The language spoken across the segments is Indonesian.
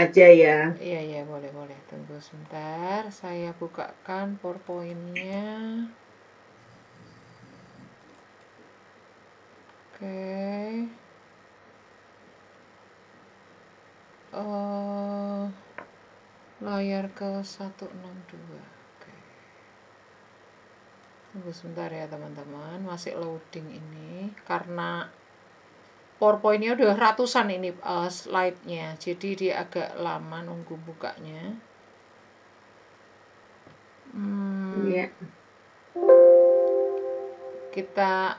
aja ya. Iya iya boleh boleh. Tunggu sebentar, saya bukakan PowerPoint-nya. Oke. oh layar ke 162. Oke. Tunggu sebentar ya teman-teman, masih loading ini karena PowerPoint-nya udah ratusan ini uh, slide-nya, jadi dia agak lama nunggu bukanya. Hmm, yeah. Kita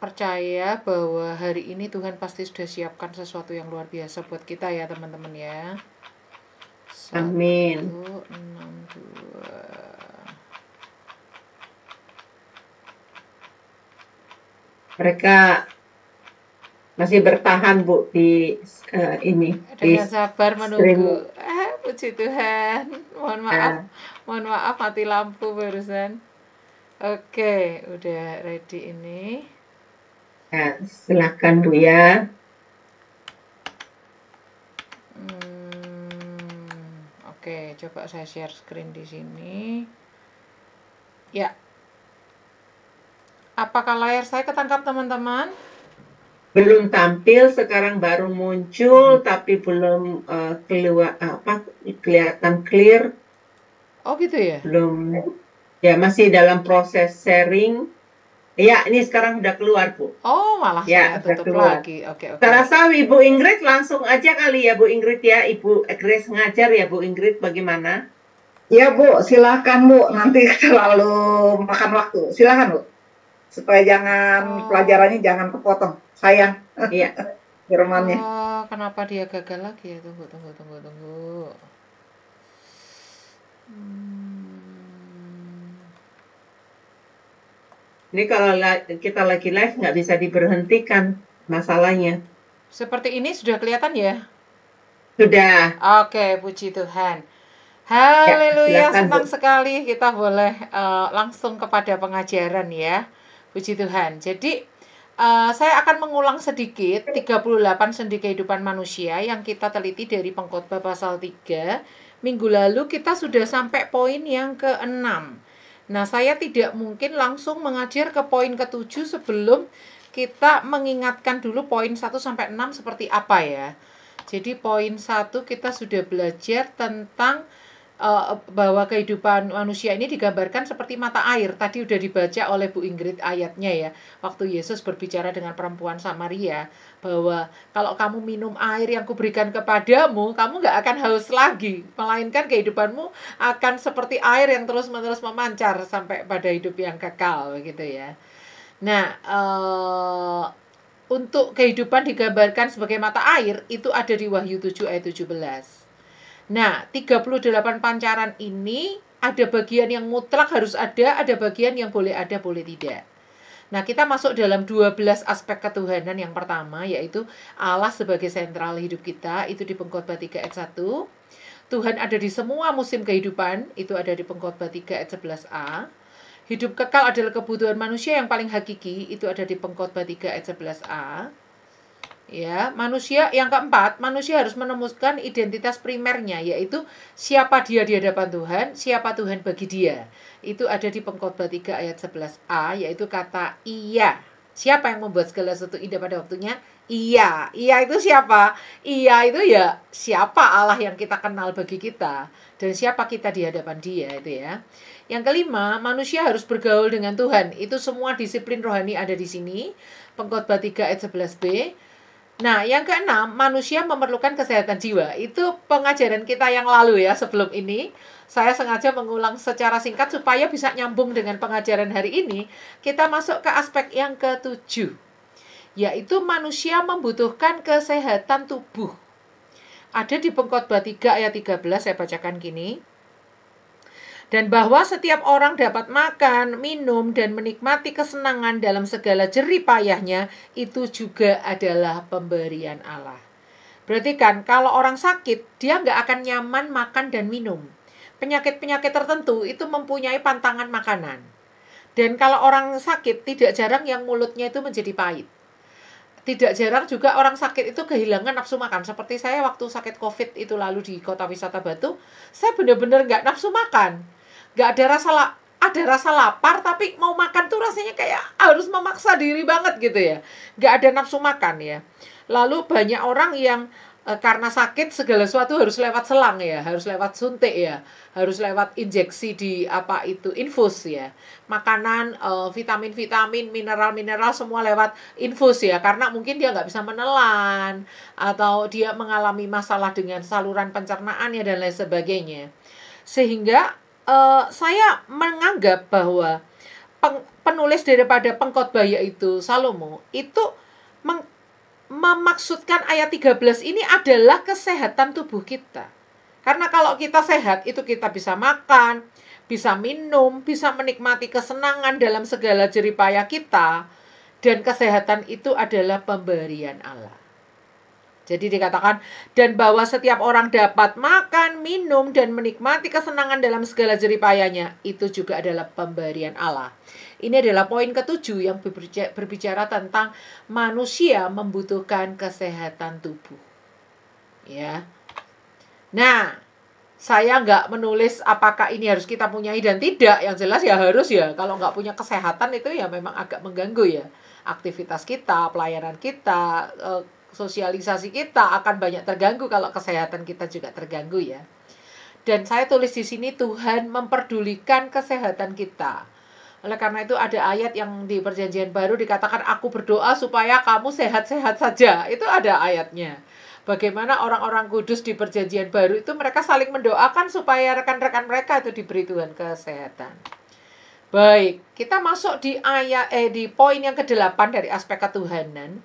percaya bahwa hari ini Tuhan pasti sudah siapkan sesuatu yang luar biasa buat kita ya teman-teman ya. Satu, Amin. Enam, dua. Mereka masih bertahan bu di uh, ini dengan di sabar menunggu eh puji Tuhan mohon maaf ah. mohon maaf mati lampu barusan oke udah ready ini ya, nah, silahkan bu ya hmm, oke coba saya share screen di sini ya apakah layar saya ketangkap teman-teman belum tampil sekarang baru muncul hmm. tapi belum uh, keluar apa kelihatan clear oh gitu ya belum ya masih dalam proses sharing ya ini sekarang udah keluar bu oh malah ya sudah keluar. lagi oke okay, oke okay. terasa ibu Ingrid langsung aja kali ya bu Ingrid ya ibu Grace ngajar ya bu Ingrid bagaimana ya bu silakan bu nanti terlalu makan waktu silahkan bu supaya jangan oh. pelajarannya jangan kepotong sayang iya Jermannya oh, kenapa dia gagal lagi ya tunggu tunggu tunggu tunggu hmm. ini kalau kita lagi live nggak bisa diberhentikan masalahnya seperti ini sudah kelihatan ya sudah oke okay, puji Tuhan Haleluya, ya, senang Bu. sekali kita boleh uh, langsung kepada pengajaran ya. Puji Tuhan. Jadi Eh, saya akan mengulang sedikit 38 sendi kehidupan manusia yang kita teliti dari pengkhotbah pasal 3. Minggu lalu kita sudah sampai poin yang ke-6. Nah, saya tidak mungkin langsung mengajar ke poin ke-7 sebelum kita mengingatkan dulu poin 1 sampai 6 seperti apa ya. Jadi poin 1 kita sudah belajar tentang uh, bahwa kehidupan manusia ini digambarkan seperti mata air. Tadi sudah dibaca oleh Bu Ingrid ayatnya ya. Waktu Yesus berbicara dengan perempuan Samaria bahwa kalau kamu minum air yang kuberikan kepadamu, kamu nggak akan haus lagi, melainkan kehidupanmu akan seperti air yang terus-menerus memancar sampai pada hidup yang kekal gitu ya. Nah, uh, untuk kehidupan digambarkan sebagai mata air itu ada di Wahyu 7 ayat 17. Nah, 38 pancaran ini ada bagian yang mutlak harus ada, ada bagian yang boleh ada, boleh tidak. Nah, kita masuk dalam 12 aspek ketuhanan yang pertama, yaitu Allah sebagai sentral hidup kita, itu di pengkhotbah 3 ayat 1. Tuhan ada di semua musim kehidupan, itu ada di pengkhotbah 3 ayat 11a. Hidup kekal adalah kebutuhan manusia yang paling hakiki, itu ada di pengkhotbah 3 ayat 11a. Ya, manusia yang keempat, manusia harus menemukan identitas primernya yaitu siapa dia di hadapan Tuhan, siapa Tuhan bagi dia. Itu ada di Pengkhotbah 3 ayat 11a yaitu kata iya. Siapa yang membuat segala sesuatu indah pada waktunya? Iya. Iya itu siapa? Iya itu ya siapa Allah yang kita kenal bagi kita dan siapa kita di hadapan dia itu ya. Yang kelima, manusia harus bergaul dengan Tuhan. Itu semua disiplin rohani ada di sini. Pengkhotbah 3 ayat 11b Nah, yang keenam, manusia memerlukan kesehatan jiwa. Itu pengajaran kita yang lalu ya sebelum ini. Saya sengaja mengulang secara singkat supaya bisa nyambung dengan pengajaran hari ini. Kita masuk ke aspek yang ketujuh, yaitu manusia membutuhkan kesehatan tubuh. Ada di Pengkhotbah 3 ayat 13 saya bacakan gini dan bahwa setiap orang dapat makan, minum, dan menikmati kesenangan dalam segala jerih payahnya, itu juga adalah pemberian Allah. Berarti kan kalau orang sakit, dia nggak akan nyaman makan dan minum. Penyakit-penyakit tertentu itu mempunyai pantangan makanan. Dan kalau orang sakit, tidak jarang yang mulutnya itu menjadi pahit. Tidak jarang juga orang sakit itu kehilangan nafsu makan. Seperti saya waktu sakit COVID itu lalu di kota wisata Batu, saya benar-benar nggak nafsu makan nggak ada rasa la ada rasa lapar tapi mau makan tuh rasanya kayak harus memaksa diri banget gitu ya nggak ada nafsu makan ya lalu banyak orang yang e, karena sakit segala sesuatu harus lewat selang ya harus lewat suntik ya harus lewat injeksi di apa itu infus ya makanan e, eh, vitamin vitamin mineral mineral semua lewat infus ya karena mungkin dia nggak bisa menelan atau dia mengalami masalah dengan saluran pencernaannya dan lain sebagainya sehingga uh, saya menganggap bahwa peng, penulis daripada pengkhotbah yaitu Salomo itu meng, memaksudkan ayat 13 ini adalah kesehatan tubuh kita. Karena kalau kita sehat itu kita bisa makan, bisa minum, bisa menikmati kesenangan dalam segala jeripaya kita dan kesehatan itu adalah pemberian Allah. Jadi dikatakan dan bahwa setiap orang dapat makan, minum dan menikmati kesenangan dalam segala jeripayanya itu juga adalah pemberian Allah. Ini adalah poin ketujuh yang berbicara tentang manusia membutuhkan kesehatan tubuh. Ya. Nah, saya nggak menulis apakah ini harus kita punyai dan tidak. Yang jelas ya harus ya. Kalau nggak punya kesehatan itu ya memang agak mengganggu ya. Aktivitas kita, pelayanan kita, eh, sosialisasi kita akan banyak terganggu kalau kesehatan kita juga terganggu ya. Dan saya tulis di sini Tuhan memperdulikan kesehatan kita. Oleh karena itu ada ayat yang di perjanjian baru dikatakan aku berdoa supaya kamu sehat-sehat saja. Itu ada ayatnya. Bagaimana orang-orang kudus di perjanjian baru itu mereka saling mendoakan supaya rekan-rekan mereka itu diberi Tuhan kesehatan. Baik, kita masuk di ayat eh di poin yang ke-8 dari aspek ketuhanan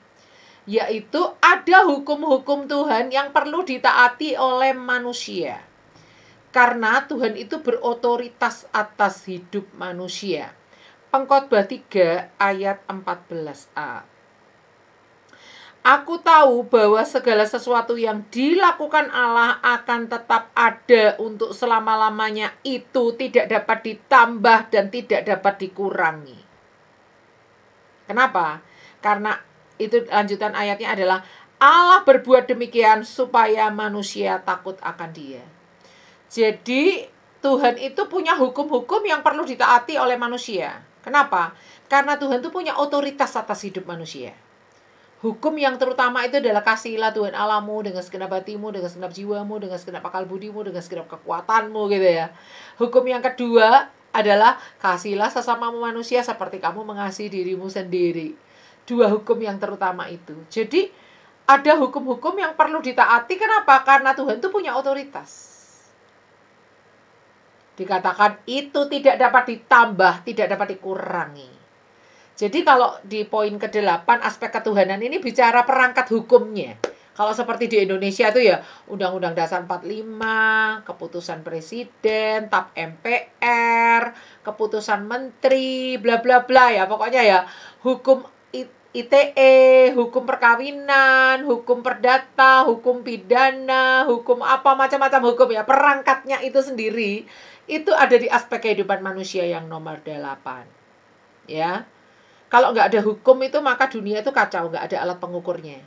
yaitu ada hukum-hukum Tuhan yang perlu ditaati oleh manusia. Karena Tuhan itu berotoritas atas hidup manusia. Pengkhotbah 3 ayat 14a. Aku tahu bahwa segala sesuatu yang dilakukan Allah akan tetap ada untuk selama-lamanya itu tidak dapat ditambah dan tidak dapat dikurangi. Kenapa? Karena itu lanjutan ayatnya adalah Allah berbuat demikian supaya manusia takut akan dia. Jadi Tuhan itu punya hukum-hukum yang perlu ditaati oleh manusia. Kenapa? Karena Tuhan itu punya otoritas atas hidup manusia. Hukum yang terutama itu adalah kasihilah Tuhan Allahmu dengan segenap hatimu, dengan segenap jiwamu, dengan segenap akal budimu, dengan segenap kekuatanmu gitu ya. Hukum yang kedua adalah kasihilah sesamamu manusia seperti kamu mengasihi dirimu sendiri dua hukum yang terutama itu. Jadi ada hukum-hukum yang perlu ditaati. Kenapa? Karena Tuhan itu punya otoritas. Dikatakan itu tidak dapat ditambah, tidak dapat dikurangi. Jadi kalau di poin ke-8 aspek ketuhanan ini bicara perangkat hukumnya. Kalau seperti di Indonesia itu ya Undang-Undang Dasar 45, keputusan presiden, TAP MPR, keputusan menteri, bla bla bla ya. Pokoknya ya hukum ITE, hukum perkawinan, hukum perdata, hukum pidana, hukum apa macam-macam hukum ya, perangkatnya itu sendiri itu ada di aspek kehidupan manusia yang nomor delapan Ya. Kalau nggak ada hukum itu maka dunia itu kacau, nggak ada alat pengukurnya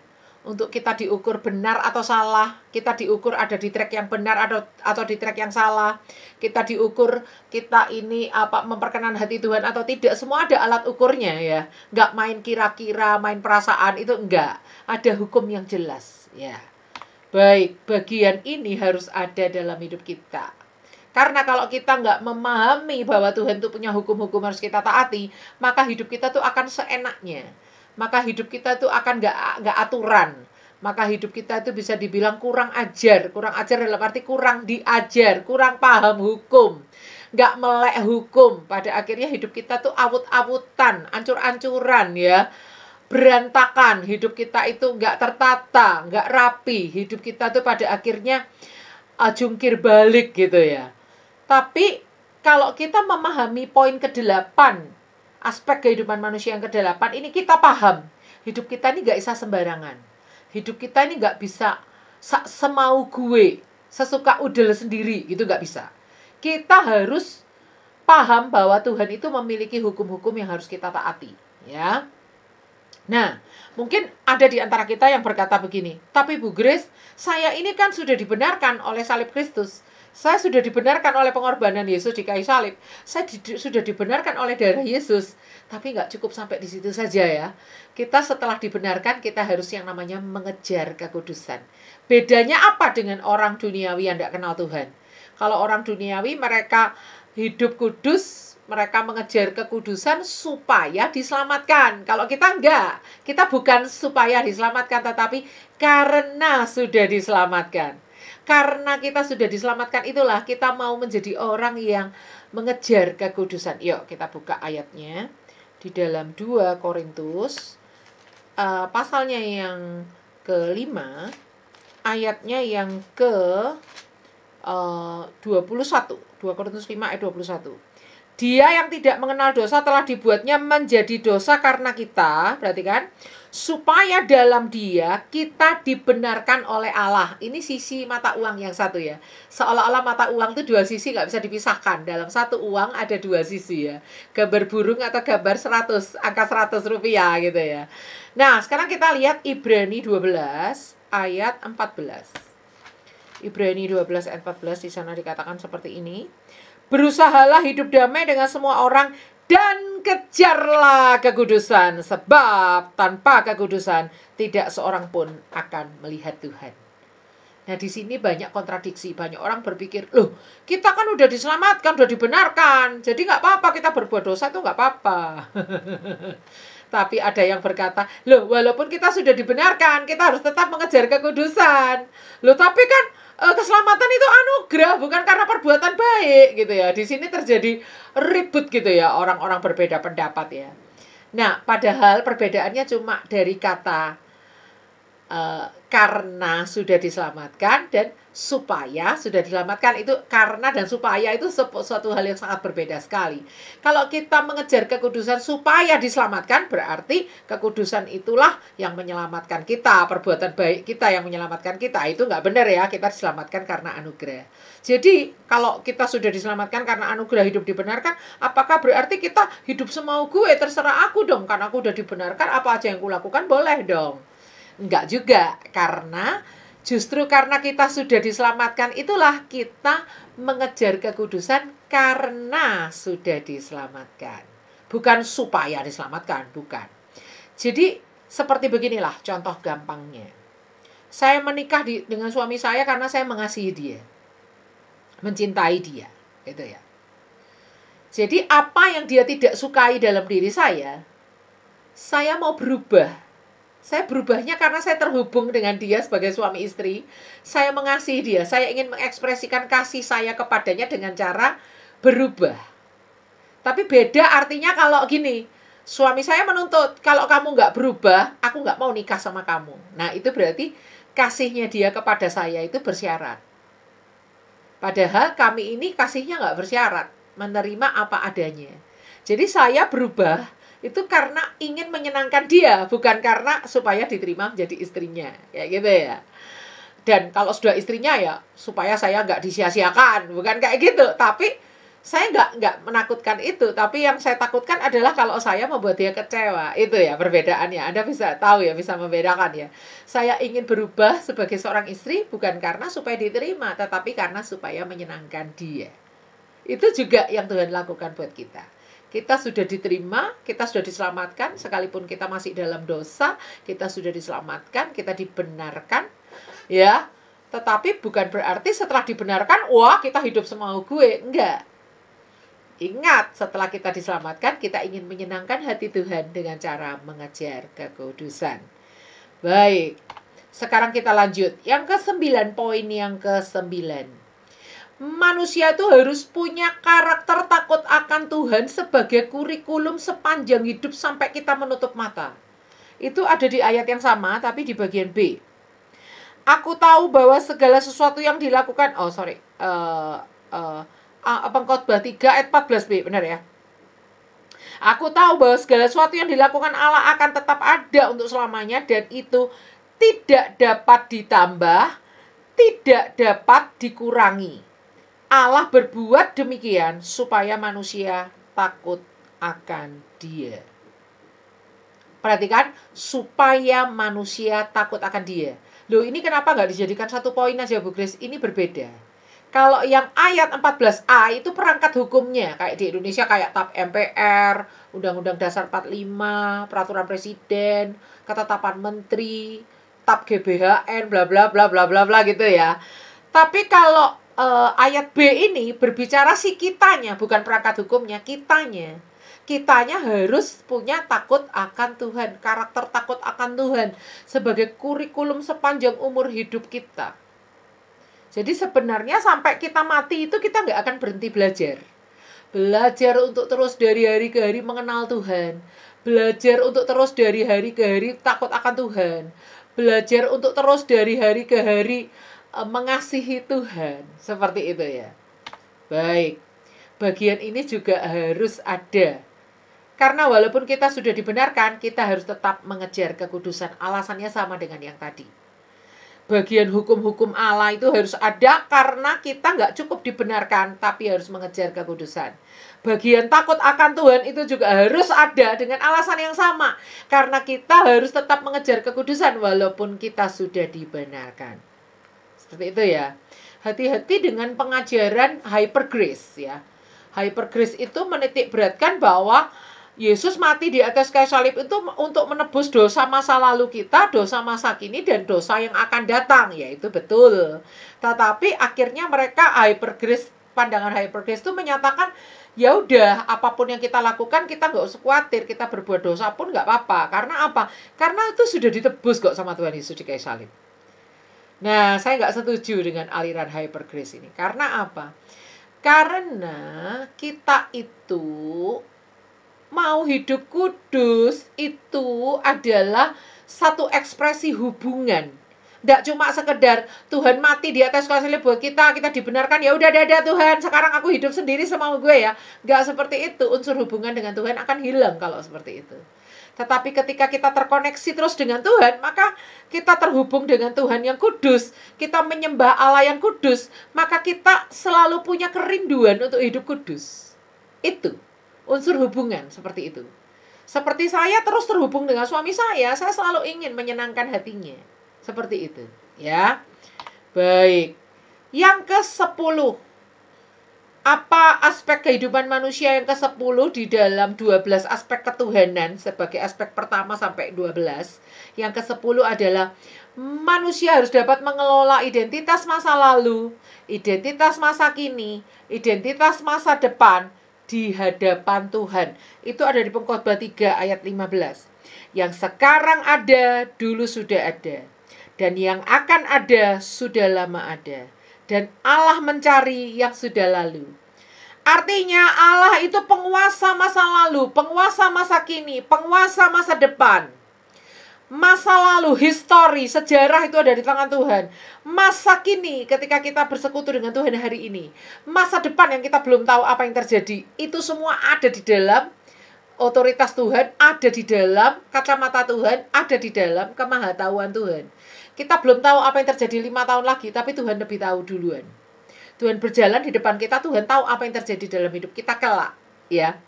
untuk kita diukur benar atau salah, kita diukur ada di track yang benar atau atau di track yang salah, kita diukur kita ini apa memperkenan hati Tuhan atau tidak, semua ada alat ukurnya ya. Enggak main kira-kira, main perasaan itu enggak. Ada hukum yang jelas ya. Baik, bagian ini harus ada dalam hidup kita. Karena kalau kita nggak memahami bahwa Tuhan itu punya hukum-hukum harus kita taati, maka hidup kita tuh akan seenaknya maka hidup kita itu akan gak, nggak aturan maka hidup kita itu bisa dibilang kurang ajar kurang ajar dalam arti kurang diajar kurang paham hukum Gak melek hukum pada akhirnya hidup kita itu awut-awutan ancur-ancuran ya berantakan hidup kita itu gak tertata gak rapi hidup kita itu pada akhirnya eh, jungkir balik gitu ya tapi kalau kita memahami poin kedelapan aspek kehidupan manusia yang ke-8 ini kita paham. Hidup kita ini gak bisa sembarangan. Hidup kita ini gak bisa semau gue, sesuka udel sendiri, itu gak bisa. Kita harus paham bahwa Tuhan itu memiliki hukum-hukum yang harus kita taati, ya. Nah, mungkin ada di antara kita yang berkata begini, tapi Bu Grace, saya ini kan sudah dibenarkan oleh salib Kristus. Saya sudah dibenarkan oleh pengorbanan Yesus di kayu salib. Saya di, sudah dibenarkan oleh darah Yesus. Tapi nggak cukup sampai di situ saja ya. Kita setelah dibenarkan, kita harus yang namanya mengejar kekudusan. Bedanya apa dengan orang duniawi yang tidak kenal Tuhan? Kalau orang duniawi mereka hidup kudus, mereka mengejar kekudusan supaya diselamatkan. Kalau kita enggak, kita bukan supaya diselamatkan, tetapi karena sudah diselamatkan karena kita sudah diselamatkan itulah kita mau menjadi orang yang mengejar kekudusan. Yuk kita buka ayatnya di dalam 2 Korintus uh, pasalnya yang kelima ayatnya yang ke uh, 21 2 Korintus 5 ayat 21 dia yang tidak mengenal dosa telah dibuatnya menjadi dosa karena kita berarti kan supaya dalam dia kita dibenarkan oleh Allah. Ini sisi mata uang yang satu ya. Seolah-olah mata uang itu dua sisi nggak bisa dipisahkan. Dalam satu uang ada dua sisi ya. Gambar burung atau gambar 100, angka 100 rupiah gitu ya. Nah, sekarang kita lihat Ibrani 12 ayat 14. Ibrani 12 ayat 14 di sana dikatakan seperti ini. Berusahalah hidup damai dengan semua orang dan kejarlah kekudusan sebab tanpa kekudusan tidak seorang pun akan melihat Tuhan. Nah di sini banyak kontradiksi, banyak orang berpikir, loh kita kan udah diselamatkan, udah dibenarkan, jadi nggak apa-apa kita berbuat dosa itu nggak apa-apa. Tapi ada yang berkata, loh walaupun kita sudah dibenarkan, kita harus tetap mengejar kekudusan. Loh tapi kan Eh, keselamatan itu anugerah bukan karena perbuatan baik gitu ya. Di sini terjadi ribut gitu ya orang-orang berbeda pendapat ya. Nah, padahal perbedaannya cuma dari kata uh, karena sudah diselamatkan dan supaya sudah diselamatkan itu karena dan supaya itu suatu hal yang sangat berbeda sekali. Kalau kita mengejar kekudusan supaya diselamatkan berarti kekudusan itulah yang menyelamatkan kita, perbuatan baik kita yang menyelamatkan kita. Itu nggak benar ya, kita diselamatkan karena anugerah. Jadi kalau kita sudah diselamatkan karena anugerah hidup dibenarkan, apakah berarti kita hidup semau gue terserah aku dong karena aku udah dibenarkan apa aja yang kulakukan boleh dong. Enggak juga karena Justru karena kita sudah diselamatkan itulah kita mengejar kekudusan karena sudah diselamatkan. Bukan supaya diselamatkan, bukan. Jadi seperti beginilah contoh gampangnya. Saya menikah di, dengan suami saya karena saya mengasihi dia. Mencintai dia, gitu ya. Jadi apa yang dia tidak sukai dalam diri saya, saya mau berubah saya berubahnya karena saya terhubung dengan dia sebagai suami istri. Saya mengasihi dia. Saya ingin mengekspresikan kasih saya kepadanya dengan cara berubah. Tapi beda artinya kalau gini. Suami saya menuntut, kalau kamu nggak berubah, aku nggak mau nikah sama kamu. Nah, itu berarti kasihnya dia kepada saya itu bersyarat. Padahal kami ini kasihnya nggak bersyarat, menerima apa adanya. Jadi saya berubah itu karena ingin menyenangkan dia bukan karena supaya diterima menjadi istrinya ya gitu ya dan kalau sudah istrinya ya supaya saya nggak disia-siakan bukan kayak gitu tapi saya nggak nggak menakutkan itu tapi yang saya takutkan adalah kalau saya membuat dia kecewa itu ya perbedaannya anda bisa tahu ya bisa membedakan ya saya ingin berubah sebagai seorang istri bukan karena supaya diterima tetapi karena supaya menyenangkan dia itu juga yang Tuhan lakukan buat kita kita sudah diterima, kita sudah diselamatkan, sekalipun kita masih dalam dosa, kita sudah diselamatkan, kita dibenarkan, ya. Tetapi bukan berarti setelah dibenarkan, wah kita hidup semau gue, enggak. Ingat, setelah kita diselamatkan, kita ingin menyenangkan hati Tuhan dengan cara mengejar kekudusan. Baik, sekarang kita lanjut. Yang ke sembilan poin yang ke sembilan manusia itu harus punya karakter takut akan Tuhan sebagai kurikulum sepanjang hidup sampai kita menutup mata. Itu ada di ayat yang sama tapi di bagian B. Aku tahu bahwa segala sesuatu yang dilakukan, oh sorry, uh, uh, pengkhotbah 3 ayat 14b, benar ya? Aku tahu bahwa segala sesuatu yang dilakukan Allah akan tetap ada untuk selamanya dan itu tidak dapat ditambah, tidak dapat dikurangi. Allah berbuat demikian supaya manusia takut akan Dia. Perhatikan, supaya manusia takut akan Dia. Loh, ini kenapa nggak dijadikan satu poin aja, Bu Grace? Ini berbeda. Kalau yang ayat 14A itu perangkat hukumnya. Kayak di Indonesia kayak TAP MPR, Undang-Undang Dasar 45, Peraturan Presiden, Ketetapan Menteri, TAP GBHN, bla bla bla bla bla bla gitu ya. Tapi kalau uh, ayat B ini berbicara si kitanya, bukan perangkat hukumnya, kitanya. Kitanya harus punya takut akan Tuhan, karakter takut akan Tuhan sebagai kurikulum sepanjang umur hidup kita. Jadi sebenarnya sampai kita mati itu kita nggak akan berhenti belajar. Belajar untuk terus dari hari ke hari mengenal Tuhan. Belajar untuk terus dari hari ke hari takut akan Tuhan. Belajar untuk terus dari hari ke hari Eh, mengasihi Tuhan. Seperti itu ya. Baik. Bagian ini juga harus ada. Karena walaupun kita sudah dibenarkan, kita harus tetap mengejar kekudusan. Alasannya sama dengan yang tadi. Bagian hukum-hukum Allah itu harus ada karena kita nggak cukup dibenarkan, tapi harus mengejar kekudusan. Bagian takut akan Tuhan itu juga harus ada dengan alasan yang sama. Karena kita harus tetap mengejar kekudusan walaupun kita sudah dibenarkan. Seperti itu ya. Hati-hati dengan pengajaran hyper grace ya. Hyper grace itu menitik beratkan bahwa Yesus mati di atas kayu salib itu untuk menebus dosa masa lalu kita, dosa masa kini, dan dosa yang akan datang. Ya, itu betul. Tetapi akhirnya mereka hyper grace pandangan hyper grace itu menyatakan, ya udah apapun yang kita lakukan, kita nggak usah khawatir, kita berbuat dosa pun nggak apa-apa. Karena apa? Karena itu sudah ditebus kok sama Tuhan Yesus di kayu salib. Nah, saya nggak setuju dengan aliran hypergrace ini. Karena apa? Karena kita itu mau hidup kudus itu adalah satu ekspresi hubungan. Tidak cuma sekedar Tuhan mati di atas kuasa buat kita, kita dibenarkan ya udah dada Tuhan, sekarang aku hidup sendiri sama gue ya. Gak seperti itu, unsur hubungan dengan Tuhan akan hilang kalau seperti itu. Tetapi ketika kita terkoneksi terus dengan Tuhan, maka kita terhubung dengan Tuhan yang kudus. Kita menyembah Allah yang kudus, maka kita selalu punya kerinduan untuk hidup kudus. Itu unsur hubungan seperti itu. Seperti saya terus terhubung dengan suami saya, saya selalu ingin menyenangkan hatinya. Seperti itu, ya. Baik. Yang ke sepuluh apa aspek kehidupan manusia yang ke-10 di dalam 12 aspek ketuhanan sebagai aspek pertama sampai 12. Yang ke-10 adalah manusia harus dapat mengelola identitas masa lalu, identitas masa kini, identitas masa depan di hadapan Tuhan. Itu ada di Pengkhotbah 3 ayat 15. Yang sekarang ada, dulu sudah ada. Dan yang akan ada, sudah lama ada dan Allah mencari yang sudah lalu. Artinya Allah itu penguasa masa lalu, penguasa masa kini, penguasa masa depan. Masa lalu, histori, sejarah itu ada di tangan Tuhan. Masa kini ketika kita bersekutu dengan Tuhan hari ini. Masa depan yang kita belum tahu apa yang terjadi. Itu semua ada di dalam otoritas Tuhan, ada di dalam kacamata Tuhan, ada di dalam kemahatauan Tuhan. Kita belum tahu apa yang terjadi lima tahun lagi, tapi Tuhan lebih tahu duluan. Tuhan berjalan di depan kita, Tuhan tahu apa yang terjadi dalam hidup kita kelak, ya.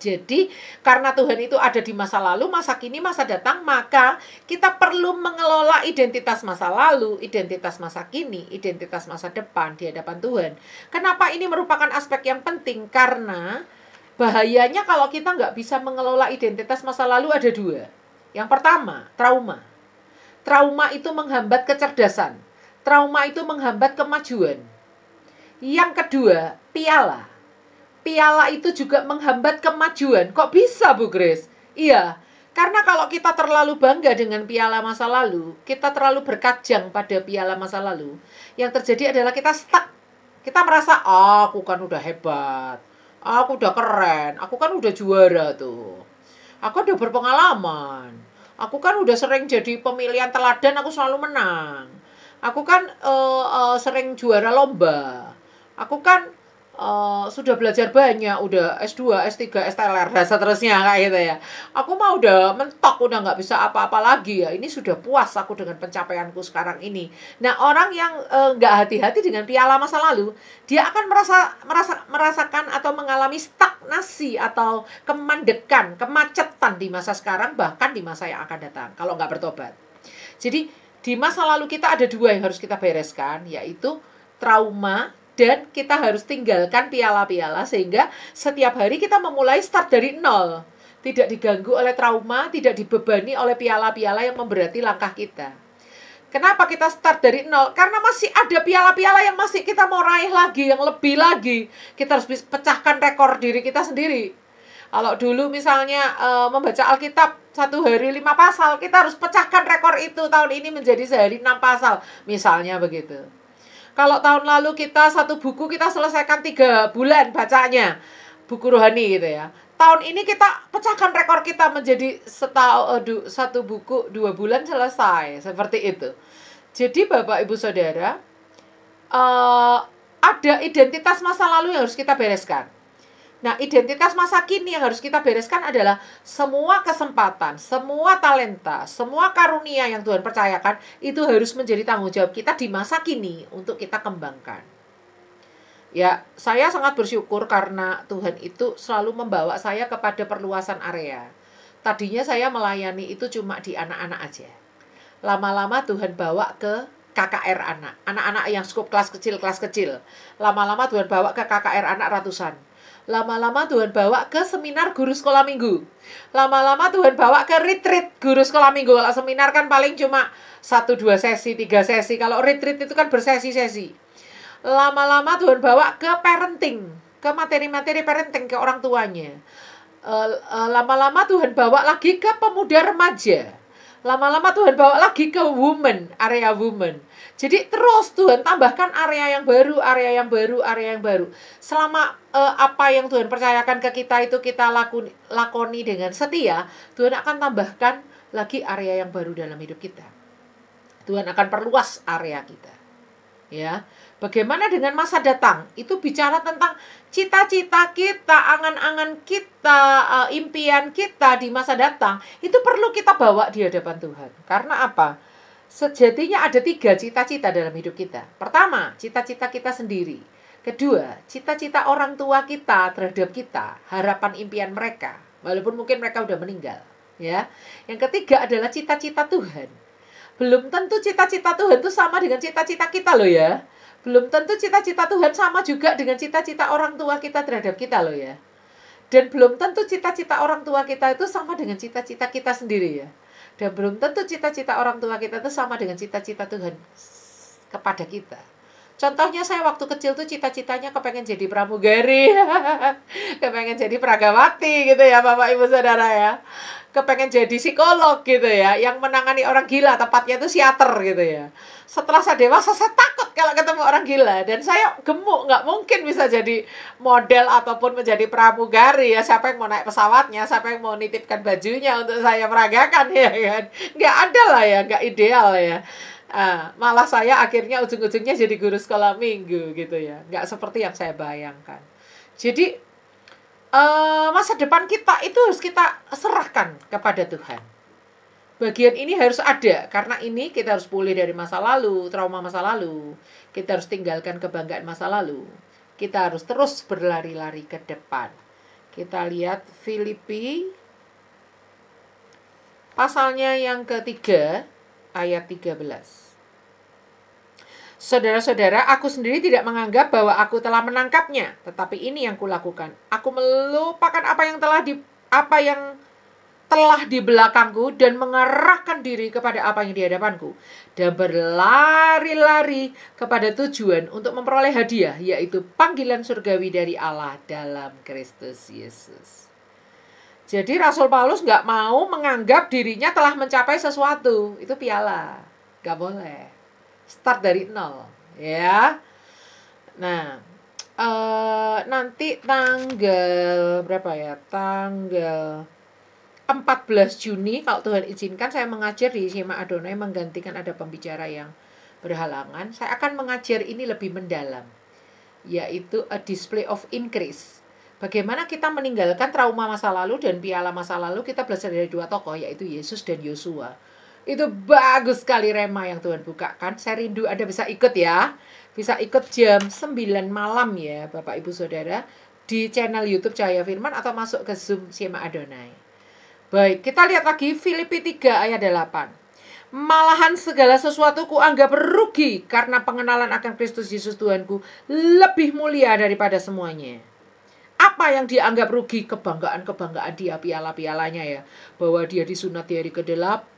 Jadi karena Tuhan itu ada di masa lalu, masa kini, masa datang, maka kita perlu mengelola identitas masa lalu, identitas masa kini, identitas masa depan di hadapan Tuhan. Kenapa ini merupakan aspek yang penting? Karena bahayanya kalau kita nggak bisa mengelola identitas masa lalu ada dua. Yang pertama, trauma. Trauma itu menghambat kecerdasan. Trauma itu menghambat kemajuan. Yang kedua, piala. Piala itu juga menghambat kemajuan. Kok bisa, Bu Grace? Iya, karena kalau kita terlalu bangga dengan piala masa lalu, kita terlalu berkajang pada piala masa lalu, yang terjadi adalah kita stuck. Kita merasa, oh, aku kan udah hebat, aku udah keren, aku kan udah juara tuh, aku udah berpengalaman. Aku kan udah sering jadi pemilihan teladan, aku selalu menang. Aku kan uh, uh, sering juara lomba. Aku kan Uh, sudah belajar banyak, udah S2, S3, STLR, dan seterusnya kayak gitu ya. Aku mah udah mentok, udah nggak bisa apa-apa lagi ya. Ini sudah puas aku dengan pencapaianku sekarang ini. Nah orang yang eh, nggak uh, hati-hati dengan piala masa lalu, dia akan merasa, merasa merasakan atau mengalami stagnasi atau kemandekan, kemacetan di masa sekarang bahkan di masa yang akan datang kalau nggak bertobat. Jadi di masa lalu kita ada dua yang harus kita bereskan, yaitu trauma dan kita harus tinggalkan piala-piala sehingga setiap hari kita memulai start dari nol. Tidak diganggu oleh trauma, tidak dibebani oleh piala-piala yang memberati langkah kita. Kenapa kita start dari nol? Karena masih ada piala-piala yang masih kita mau raih lagi, yang lebih lagi. Kita harus pecahkan rekor diri kita sendiri. Kalau dulu misalnya e, membaca Alkitab satu hari lima pasal, kita harus pecahkan rekor itu tahun ini menjadi sehari enam pasal, misalnya begitu. Kalau tahun lalu kita satu buku kita selesaikan tiga bulan bacanya buku rohani gitu ya. Tahun ini kita pecahkan rekor kita menjadi setau, uh, satu buku dua bulan selesai seperti itu. Jadi bapak ibu saudara uh, ada identitas masa lalu yang harus kita bereskan Nah, identitas masa kini yang harus kita bereskan adalah semua kesempatan, semua talenta, semua karunia yang Tuhan percayakan itu harus menjadi tanggung jawab kita di masa kini untuk kita kembangkan. Ya, saya sangat bersyukur karena Tuhan itu selalu membawa saya kepada perluasan area. Tadinya saya melayani itu cuma di anak-anak aja. Lama-lama Tuhan bawa ke KKR anak, anak-anak yang skop kelas kecil, kelas kecil. Lama-lama Tuhan bawa ke KKR anak ratusan Lama-lama Tuhan bawa ke seminar guru sekolah minggu. Lama-lama Tuhan bawa ke retreat guru sekolah minggu. Kalau seminar kan paling cuma satu dua sesi, tiga sesi. Kalau retreat itu kan bersesi-sesi. Lama-lama Tuhan bawa ke parenting, ke materi-materi parenting ke orang tuanya. Eh, eh, lama-lama Tuhan bawa lagi ke pemuda remaja. Lama-lama Tuhan bawa lagi ke woman, area woman jadi terus Tuhan tambahkan area yang baru, area yang baru, area yang baru. Selama uh, apa yang Tuhan percayakan ke kita itu kita lakuni, lakoni dengan setia, Tuhan akan tambahkan lagi area yang baru dalam hidup kita. Tuhan akan perluas area kita. Ya. Bagaimana dengan masa datang? Itu bicara tentang cita-cita kita, angan-angan kita, eh, impian kita di masa datang. Itu perlu kita bawa di hadapan Tuhan. Karena apa? Sejatinya ada tiga cita-cita dalam hidup kita. Pertama, cita-cita kita sendiri. Kedua, cita-cita orang tua kita terhadap kita, harapan impian mereka, walaupun mungkin mereka sudah meninggal. Ya, yang ketiga adalah cita-cita Tuhan. Belum tentu cita-cita Tuhan itu sama dengan cita-cita kita loh ya. Belum tentu cita-cita Tuhan sama juga dengan cita-cita orang tua kita terhadap kita loh ya. Dan belum tentu cita-cita orang tua kita itu sama dengan cita-cita kita sendiri ya. Dan belum tentu cita-cita orang tua kita itu sama dengan cita-cita Tuhan kepada kita. Contohnya saya waktu kecil tuh cita-citanya kepengen jadi pramugari, kepengen jadi peragawati gitu ya Bapak Ibu Saudara ya kepengen jadi psikolog gitu ya yang menangani orang gila tepatnya itu psiater gitu ya setelah saya dewasa saya takut kalau ketemu orang gila dan saya gemuk nggak mungkin bisa jadi model ataupun menjadi pramugari ya siapa yang mau naik pesawatnya siapa yang mau nitipkan bajunya untuk saya meragakan ya kan nggak ada lah ya nggak ideal ya Ah, malah saya akhirnya ujung-ujungnya jadi guru sekolah minggu gitu ya nggak seperti yang saya bayangkan jadi uh, masa depan kita itu harus kita serahkan kepada Tuhan. Bagian ini harus ada karena ini kita harus pulih dari masa lalu, trauma masa lalu. Kita harus tinggalkan kebanggaan masa lalu. Kita harus terus berlari-lari ke depan. Kita lihat Filipi pasalnya yang ketiga ayat 13. Saudara-saudara, aku sendiri tidak menganggap bahwa aku telah menangkapnya, tetapi ini yang kulakukan. Aku melupakan apa yang telah di apa yang telah di belakangku dan mengarahkan diri kepada apa yang di hadapanku dan berlari-lari kepada tujuan untuk memperoleh hadiah yaitu panggilan surgawi dari Allah dalam Kristus Yesus. Jadi Rasul Paulus nggak mau menganggap dirinya telah mencapai sesuatu itu piala, nggak boleh start dari nol ya nah uh, nanti tanggal berapa ya tanggal 14 Juni kalau Tuhan izinkan saya mengajar di Sima Adonai menggantikan ada pembicara yang berhalangan saya akan mengajar ini lebih mendalam yaitu a display of increase bagaimana kita meninggalkan trauma masa lalu dan piala masa lalu kita belajar dari dua tokoh yaitu Yesus dan Yosua itu bagus sekali Rema yang Tuhan bukakan. Saya rindu Anda bisa ikut ya. Bisa ikut jam 9 malam ya Bapak Ibu Saudara di channel YouTube Cahaya Firman atau masuk ke Zoom Siema Adonai. Baik, kita lihat lagi Filipi 3 ayat 8. Malahan segala sesuatu ku anggap rugi karena pengenalan akan Kristus Yesus Tuhanku lebih mulia daripada semuanya apa yang dianggap rugi kebanggaan-kebanggaan dia piala-pialanya ya bahwa dia disunat di hari ke-8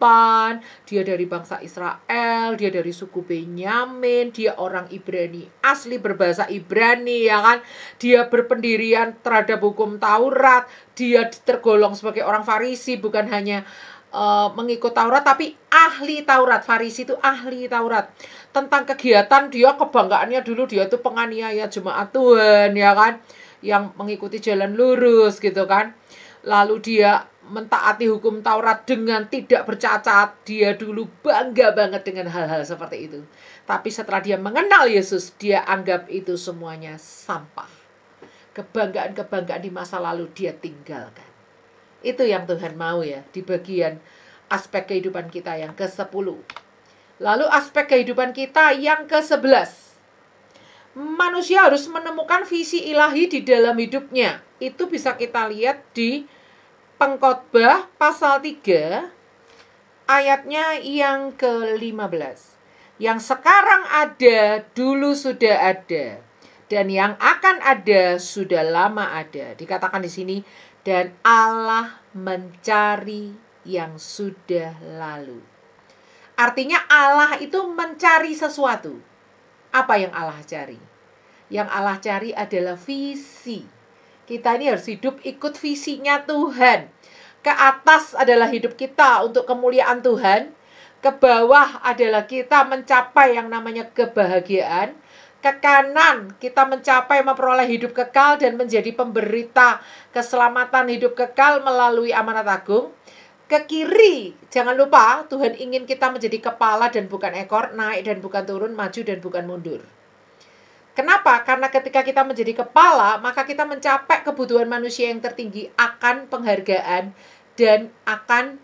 dia dari bangsa Israel dia dari suku Benyamin dia orang Ibrani asli berbahasa Ibrani ya kan dia berpendirian terhadap hukum Taurat dia tergolong sebagai orang Farisi bukan hanya Uh, mengikut Taurat tapi ahli Taurat Farisi itu ahli Taurat tentang kegiatan dia kebanggaannya dulu dia itu penganiaya jemaat Tuhan ya kan yang mengikuti jalan lurus gitu kan. Lalu dia mentaati hukum Taurat dengan tidak bercacat. Dia dulu bangga banget dengan hal-hal seperti itu. Tapi setelah dia mengenal Yesus, dia anggap itu semuanya sampah. Kebanggaan-kebanggaan di masa lalu dia tinggalkan. Itu yang Tuhan mau ya di bagian aspek kehidupan kita yang ke-10. Lalu aspek kehidupan kita yang ke-11 manusia harus menemukan visi ilahi di dalam hidupnya. Itu bisa kita lihat di Pengkhotbah pasal 3 ayatnya yang ke-15. Yang sekarang ada, dulu sudah ada. Dan yang akan ada sudah lama ada. Dikatakan di sini dan Allah mencari yang sudah lalu. Artinya Allah itu mencari sesuatu apa yang Allah cari? Yang Allah cari adalah visi. Kita ini harus hidup ikut visinya Tuhan. Ke atas adalah hidup kita untuk kemuliaan Tuhan. Ke bawah adalah kita mencapai yang namanya kebahagiaan ke kanan kita mencapai memperoleh hidup kekal dan menjadi pemberita keselamatan hidup kekal melalui amanat agung ke kiri. Jangan lupa, Tuhan ingin kita menjadi kepala dan bukan ekor, naik dan bukan turun, maju dan bukan mundur. Kenapa? Karena ketika kita menjadi kepala, maka kita mencapai kebutuhan manusia yang tertinggi akan penghargaan dan akan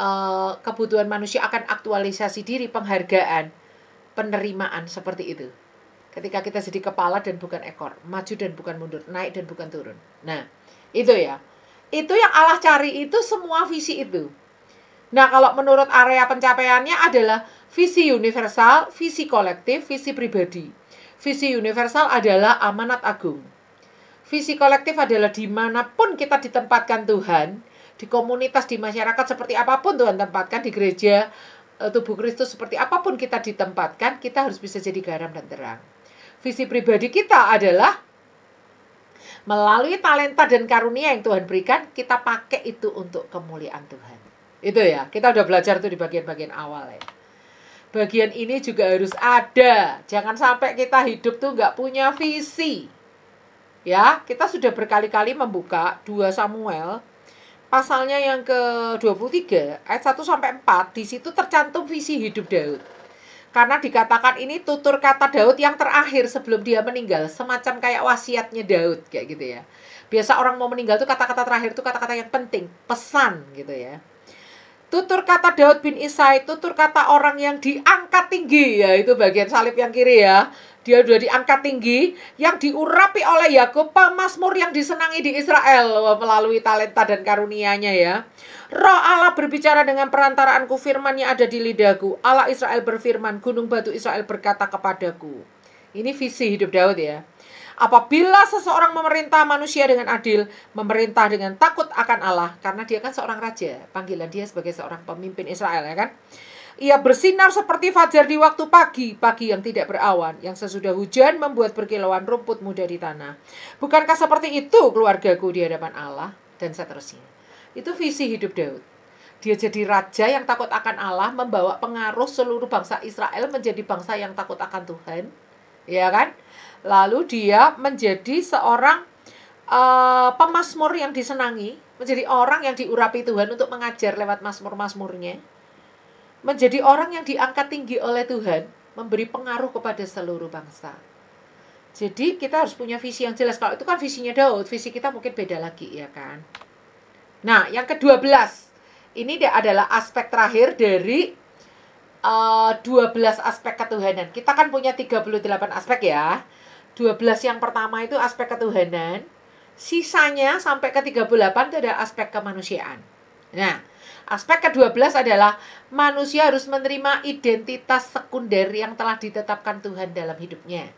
uh, kebutuhan manusia akan aktualisasi diri, penghargaan, penerimaan seperti itu. Ketika kita jadi kepala dan bukan ekor, maju dan bukan mundur, naik dan bukan turun. Nah, itu ya itu yang Allah cari itu semua visi itu. Nah, kalau menurut area pencapaiannya adalah visi universal, visi kolektif, visi pribadi. Visi universal adalah amanat agung. Visi kolektif adalah dimanapun kita ditempatkan Tuhan, di komunitas, di masyarakat, seperti apapun Tuhan tempatkan, di gereja, eh, tubuh Kristus, seperti apapun kita ditempatkan, kita harus bisa jadi garam dan terang. Visi pribadi kita adalah melalui talenta dan karunia yang Tuhan berikan, kita pakai itu untuk kemuliaan Tuhan. Itu ya, kita udah belajar tuh di bagian-bagian awal ya. Bagian ini juga harus ada. Jangan sampai kita hidup tuh nggak punya visi. Ya, kita sudah berkali-kali membuka 2 Samuel pasalnya yang ke-23 ayat 1 sampai 4 di situ tercantum visi hidup Daud. Karena dikatakan ini tutur kata Daud yang terakhir sebelum dia meninggal, semacam kayak wasiatnya Daud kayak gitu ya. Biasa orang mau meninggal tuh kata-kata terakhir tuh kata-kata yang penting, pesan gitu ya. Tutur kata Daud bin Isai, tutur kata orang yang diangkat tinggi ya itu bagian salib yang kiri ya dia sudah diangkat tinggi yang diurapi oleh Yakub pemazmur yang disenangi di Israel melalui talenta dan karunia-Nya ya. Roh Allah berbicara dengan perantaraanku firman yang ada di lidahku. Allah Israel berfirman, gunung batu Israel berkata kepadaku. Ini visi hidup Daud ya. Apabila seseorang memerintah manusia dengan adil, memerintah dengan takut akan Allah, karena dia kan seorang raja, panggilan dia sebagai seorang pemimpin Israel ya kan. Ia bersinar seperti fajar di waktu pagi, pagi yang tidak berawan, yang sesudah hujan membuat berkilauan rumput muda di tanah. Bukankah seperti itu keluargaku di hadapan Allah? Dan seterusnya. Itu visi hidup Daud. Dia jadi raja yang takut akan Allah, membawa pengaruh seluruh bangsa Israel menjadi bangsa yang takut akan Tuhan. Ya kan? Lalu dia menjadi seorang uh, eh, pemasmur yang disenangi, menjadi orang yang diurapi Tuhan untuk mengajar lewat masmur-masmurnya menjadi orang yang diangkat tinggi oleh Tuhan, memberi pengaruh kepada seluruh bangsa. Jadi kita harus punya visi yang jelas. Kalau itu kan visinya Daud, visi kita mungkin beda lagi ya kan. Nah, yang ke-12. Ini adalah aspek terakhir dari uh, eh, 12 aspek ketuhanan. Kita kan punya 38 aspek ya. 12 yang pertama itu aspek ketuhanan. Sisanya sampai ke 38 itu ada aspek kemanusiaan. Nah, Aspek ke-12 adalah manusia harus menerima identitas sekunder yang telah ditetapkan Tuhan dalam hidupnya.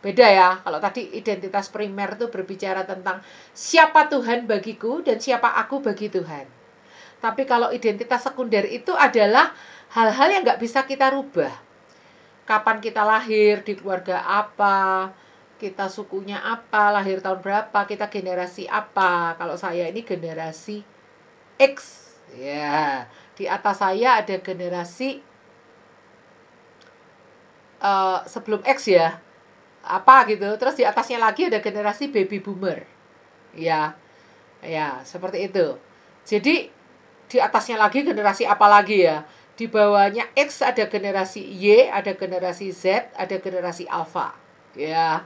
Beda ya, kalau tadi identitas primer itu berbicara tentang siapa Tuhan bagiku dan siapa aku bagi Tuhan. Tapi kalau identitas sekunder itu adalah hal-hal yang nggak bisa kita rubah. Kapan kita lahir, di keluarga apa, kita sukunya apa, lahir tahun berapa, kita generasi apa. Kalau saya ini generasi X Ya, di atas saya ada generasi uh, sebelum X ya. Apa gitu. Terus di atasnya lagi ada generasi baby boomer. Ya. Ya, seperti itu. Jadi di atasnya lagi generasi apa lagi ya? Di bawahnya X ada generasi Y, ada generasi Z, ada generasi alpha. Ya.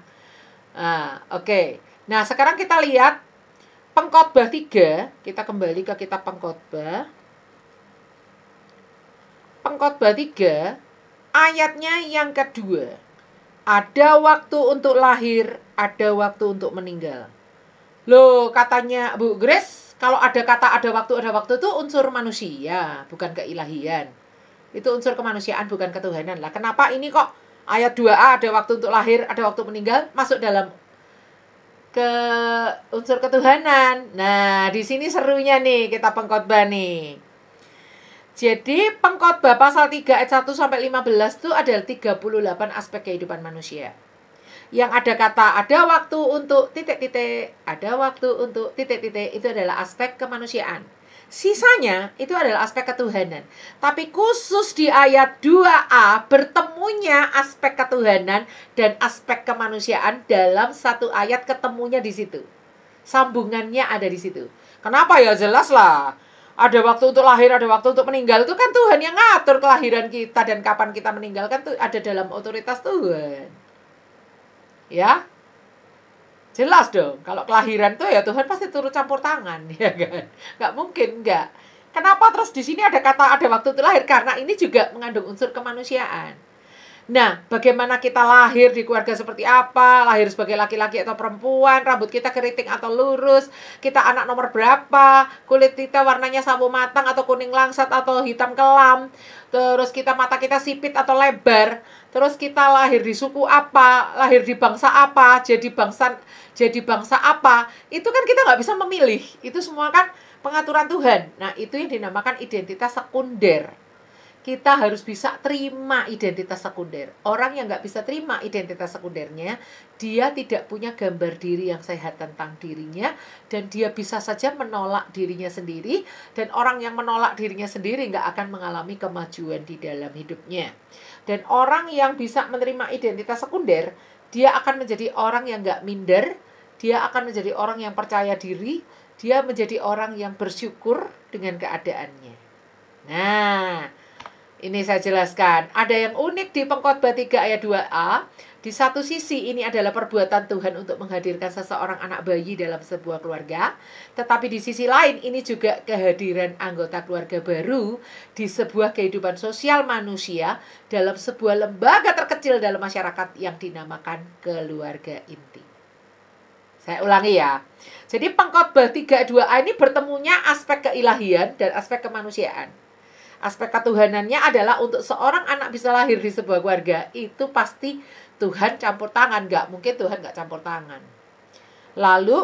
Nah, oke. Okay. Nah, sekarang kita lihat Pengkhotbah 3, kita kembali ke kitab Pengkhotbah. Pengkhotbah 3 ayatnya yang kedua. Ada waktu untuk lahir, ada waktu untuk meninggal. Loh, katanya Bu Grace, kalau ada kata ada waktu ada waktu itu unsur manusia, bukan keilahian. Itu unsur kemanusiaan bukan ketuhanan. Lah, kenapa ini kok ayat 2A ada waktu untuk lahir, ada waktu meninggal masuk dalam ke unsur ketuhanan. Nah, di sini serunya nih kita pengkhotbah nih. Jadi pengkhotbah pasal 3 ayat 1 sampai 15 itu adalah 38 aspek kehidupan manusia. Yang ada kata ada waktu untuk titik-titik, ada waktu untuk titik-titik itu adalah aspek kemanusiaan. Sisanya itu adalah aspek ketuhanan. Tapi khusus di ayat 2A bertemunya aspek ketuhanan dan aspek kemanusiaan dalam satu ayat ketemunya di situ. Sambungannya ada di situ. Kenapa ya jelas lah. Ada waktu untuk lahir, ada waktu untuk meninggal. Itu kan Tuhan yang ngatur kelahiran kita dan kapan kita meninggal kan tuh ada dalam otoritas Tuhan. Ya, jelas dong kalau kelahiran tuh ya Tuhan pasti turut campur tangan ya kan nggak mungkin nggak kenapa terus di sini ada kata ada waktu itu lahir karena ini juga mengandung unsur kemanusiaan Nah, bagaimana kita lahir di keluarga seperti apa, lahir sebagai laki-laki atau perempuan, rambut kita keriting atau lurus, kita anak nomor berapa, kulit kita warnanya sawo matang atau kuning langsat atau hitam kelam, terus kita mata kita sipit atau lebar, terus kita lahir di suku apa, lahir di bangsa apa, jadi bangsa jadi bangsa apa itu kan kita nggak bisa memilih itu semua kan pengaturan Tuhan nah itu yang dinamakan identitas sekunder kita harus bisa terima identitas sekunder. Orang yang nggak bisa terima identitas sekundernya, dia tidak punya gambar diri yang sehat tentang dirinya, dan dia bisa saja menolak dirinya sendiri, dan orang yang menolak dirinya sendiri nggak akan mengalami kemajuan di dalam hidupnya. Dan orang yang bisa menerima identitas sekunder, dia akan menjadi orang yang nggak minder, dia akan menjadi orang yang percaya diri, dia menjadi orang yang bersyukur dengan keadaannya. Nah, ini saya jelaskan. Ada yang unik di Pengkhotbah 3 ayat 2a. Di satu sisi ini adalah perbuatan Tuhan untuk menghadirkan seseorang anak bayi dalam sebuah keluarga, tetapi di sisi lain ini juga kehadiran anggota keluarga baru di sebuah kehidupan sosial manusia dalam sebuah lembaga terkecil dalam masyarakat yang dinamakan keluarga inti. Saya ulangi ya. Jadi pengkhotbah 32a ini bertemunya aspek keilahian dan aspek kemanusiaan aspek ketuhanannya adalah untuk seorang anak bisa lahir di sebuah keluarga itu pasti Tuhan campur tangan nggak mungkin Tuhan nggak campur tangan lalu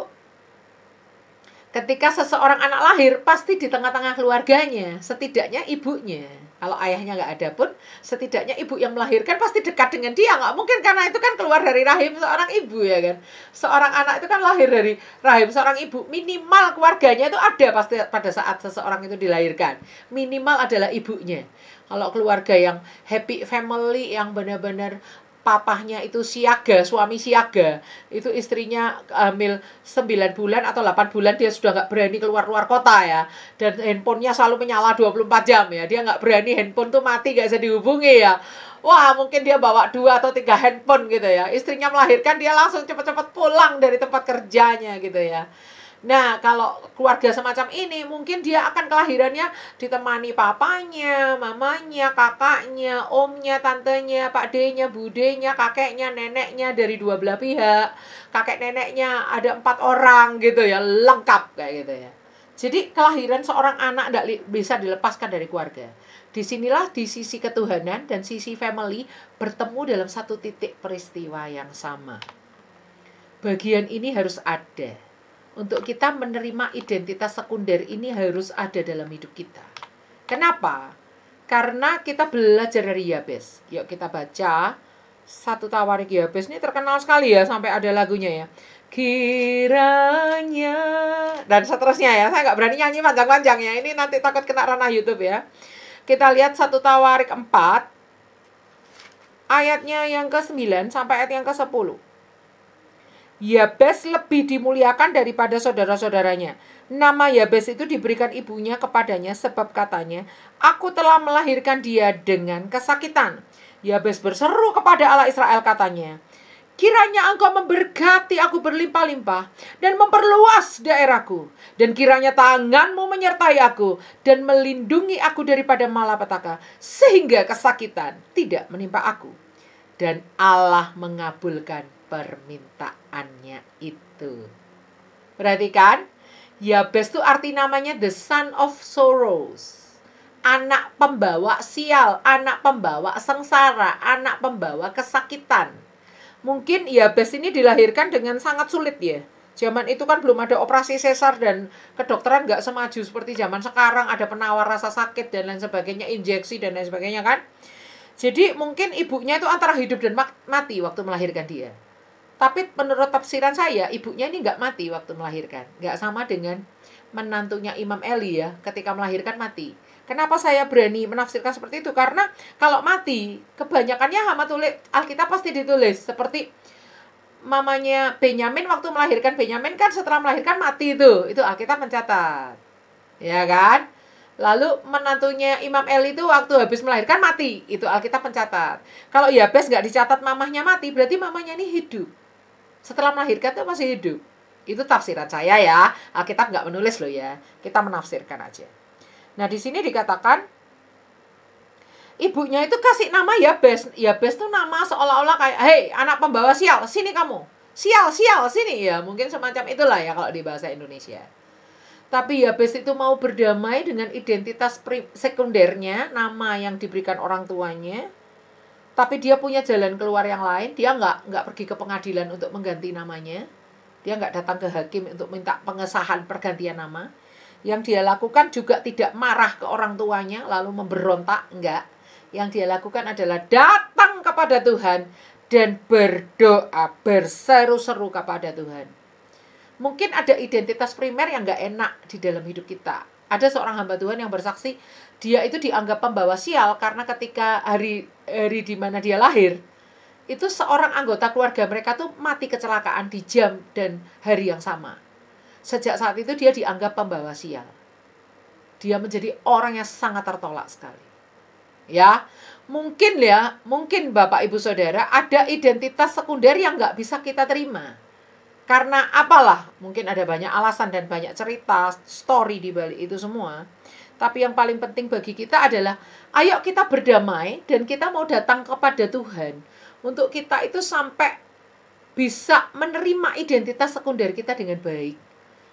ketika seseorang anak lahir pasti di tengah-tengah keluarganya setidaknya ibunya kalau ayahnya nggak ada pun, setidaknya ibu yang melahirkan pasti dekat dengan dia. Nggak mungkin karena itu kan keluar dari rahim seorang ibu ya kan. Seorang anak itu kan lahir dari rahim seorang ibu. Minimal keluarganya itu ada pasti pada saat seseorang itu dilahirkan. Minimal adalah ibunya. Kalau keluarga yang happy family, yang benar-benar papahnya itu siaga, suami siaga. Itu istrinya eh, hamil 9 bulan atau 8 bulan dia sudah nggak berani keluar-luar kota ya. Dan handphonenya selalu menyala 24 jam ya. Dia nggak berani handphone tuh mati nggak bisa dihubungi ya. Wah mungkin dia bawa dua atau tiga handphone gitu ya. Istrinya melahirkan dia langsung cepat-cepat pulang dari tempat kerjanya gitu ya. Nah, kalau keluarga semacam ini mungkin dia akan kelahirannya ditemani papanya, mamanya, kakaknya, omnya, tantenya, pak D-nya, budenya, kakeknya, neneknya dari dua belah pihak. Kakek neneknya ada empat orang gitu ya, lengkap kayak gitu ya. Jadi kelahiran seorang anak tidak bisa dilepaskan dari keluarga. Disinilah di sisi ketuhanan dan sisi family bertemu dalam satu titik peristiwa yang sama. Bagian ini harus ada untuk kita menerima identitas sekunder ini harus ada dalam hidup kita. Kenapa? Karena kita belajar dari Yabes. Yuk kita baca satu tawarik Yabes ini terkenal sekali ya sampai ada lagunya ya. Kiranya dan seterusnya ya. Saya nggak berani nyanyi panjang-panjang ya. Ini nanti takut kena ranah YouTube ya. Kita lihat satu tawarik empat ayatnya yang ke-9 sampai ayat yang ke-10. Yabes lebih dimuliakan daripada saudara-saudaranya. Nama Yabes itu diberikan ibunya kepadanya sebab katanya, Aku telah melahirkan dia dengan kesakitan. Yabes berseru kepada Allah Israel katanya, Kiranya engkau memberkati aku berlimpah-limpah dan memperluas daerahku. Dan kiranya tanganmu menyertai aku dan melindungi aku daripada malapetaka sehingga kesakitan tidak menimpa aku. Dan Allah mengabulkan permintaan kerajaannya itu. Perhatikan, Yabes itu arti namanya the son of sorrows. Anak pembawa sial, anak pembawa sengsara, anak pembawa kesakitan. Mungkin Yabes ini dilahirkan dengan sangat sulit ya. Zaman itu kan belum ada operasi sesar dan kedokteran nggak semaju seperti zaman sekarang. Ada penawar rasa sakit dan lain sebagainya, injeksi dan lain sebagainya kan. Jadi mungkin ibunya itu antara hidup dan mati waktu melahirkan dia. Tapi menurut tafsiran saya, ibunya ini nggak mati waktu melahirkan. Nggak sama dengan menantunya Imam Eli ya, ketika melahirkan mati. Kenapa saya berani menafsirkan seperti itu? Karena kalau mati, kebanyakannya hama tulis, Alkitab pasti ditulis. Seperti mamanya Benyamin waktu melahirkan Benyamin kan setelah melahirkan mati itu. Itu Alkitab mencatat. Ya kan? Lalu menantunya Imam Eli itu waktu habis melahirkan mati. Itu Alkitab mencatat. Kalau Yabes nggak dicatat mamahnya mati, berarti mamanya ini hidup setelah melahirkan itu masih hidup. Itu tafsiran saya ya. Alkitab nggak menulis loh ya. Kita menafsirkan aja. Nah, di sini dikatakan ibunya itu kasih nama ya ya best tuh nama seolah-olah kayak, "Hei, anak pembawa sial, sini kamu." Sial, sial, sini ya. Mungkin semacam itulah ya kalau di bahasa Indonesia. Tapi ya best itu mau berdamai dengan identitas sekundernya, nama yang diberikan orang tuanya, tapi dia punya jalan keluar yang lain dia nggak nggak pergi ke pengadilan untuk mengganti namanya dia nggak datang ke hakim untuk minta pengesahan pergantian nama yang dia lakukan juga tidak marah ke orang tuanya lalu memberontak enggak yang dia lakukan adalah datang kepada Tuhan dan berdoa berseru-seru kepada Tuhan mungkin ada identitas primer yang nggak enak di dalam hidup kita ada seorang hamba Tuhan yang bersaksi dia itu dianggap pembawa sial karena ketika hari hari di mana dia lahir itu seorang anggota keluarga mereka tuh mati kecelakaan di jam dan hari yang sama. Sejak saat itu dia dianggap pembawa sial. Dia menjadi orang yang sangat tertolak sekali. Ya, mungkin ya, mungkin Bapak Ibu Saudara ada identitas sekunder yang nggak bisa kita terima. Karena apalah, mungkin ada banyak alasan dan banyak cerita, story di balik itu semua tapi yang paling penting bagi kita adalah ayo kita berdamai dan kita mau datang kepada Tuhan untuk kita itu sampai bisa menerima identitas sekunder kita dengan baik.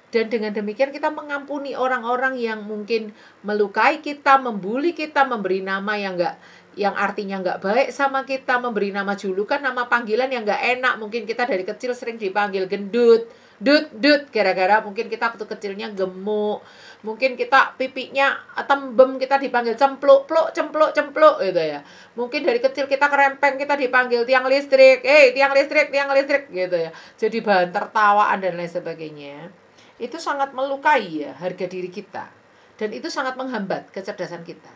Dan dengan demikian kita mengampuni orang-orang yang mungkin melukai kita, membuli kita, memberi nama yang enggak yang artinya nggak baik sama kita, memberi nama julukan, nama panggilan yang nggak enak. Mungkin kita dari kecil sering dipanggil gendut, dut dut gara-gara mungkin kita waktu kecilnya gemuk mungkin kita pipinya tembem kita dipanggil cempluk pluk cempluk cempluk gitu ya mungkin dari kecil kita kerempeng kita dipanggil tiang listrik eh hey, tiang listrik tiang listrik gitu ya jadi bahan tertawaan dan lain sebagainya itu sangat melukai ya harga diri kita dan itu sangat menghambat kecerdasan kita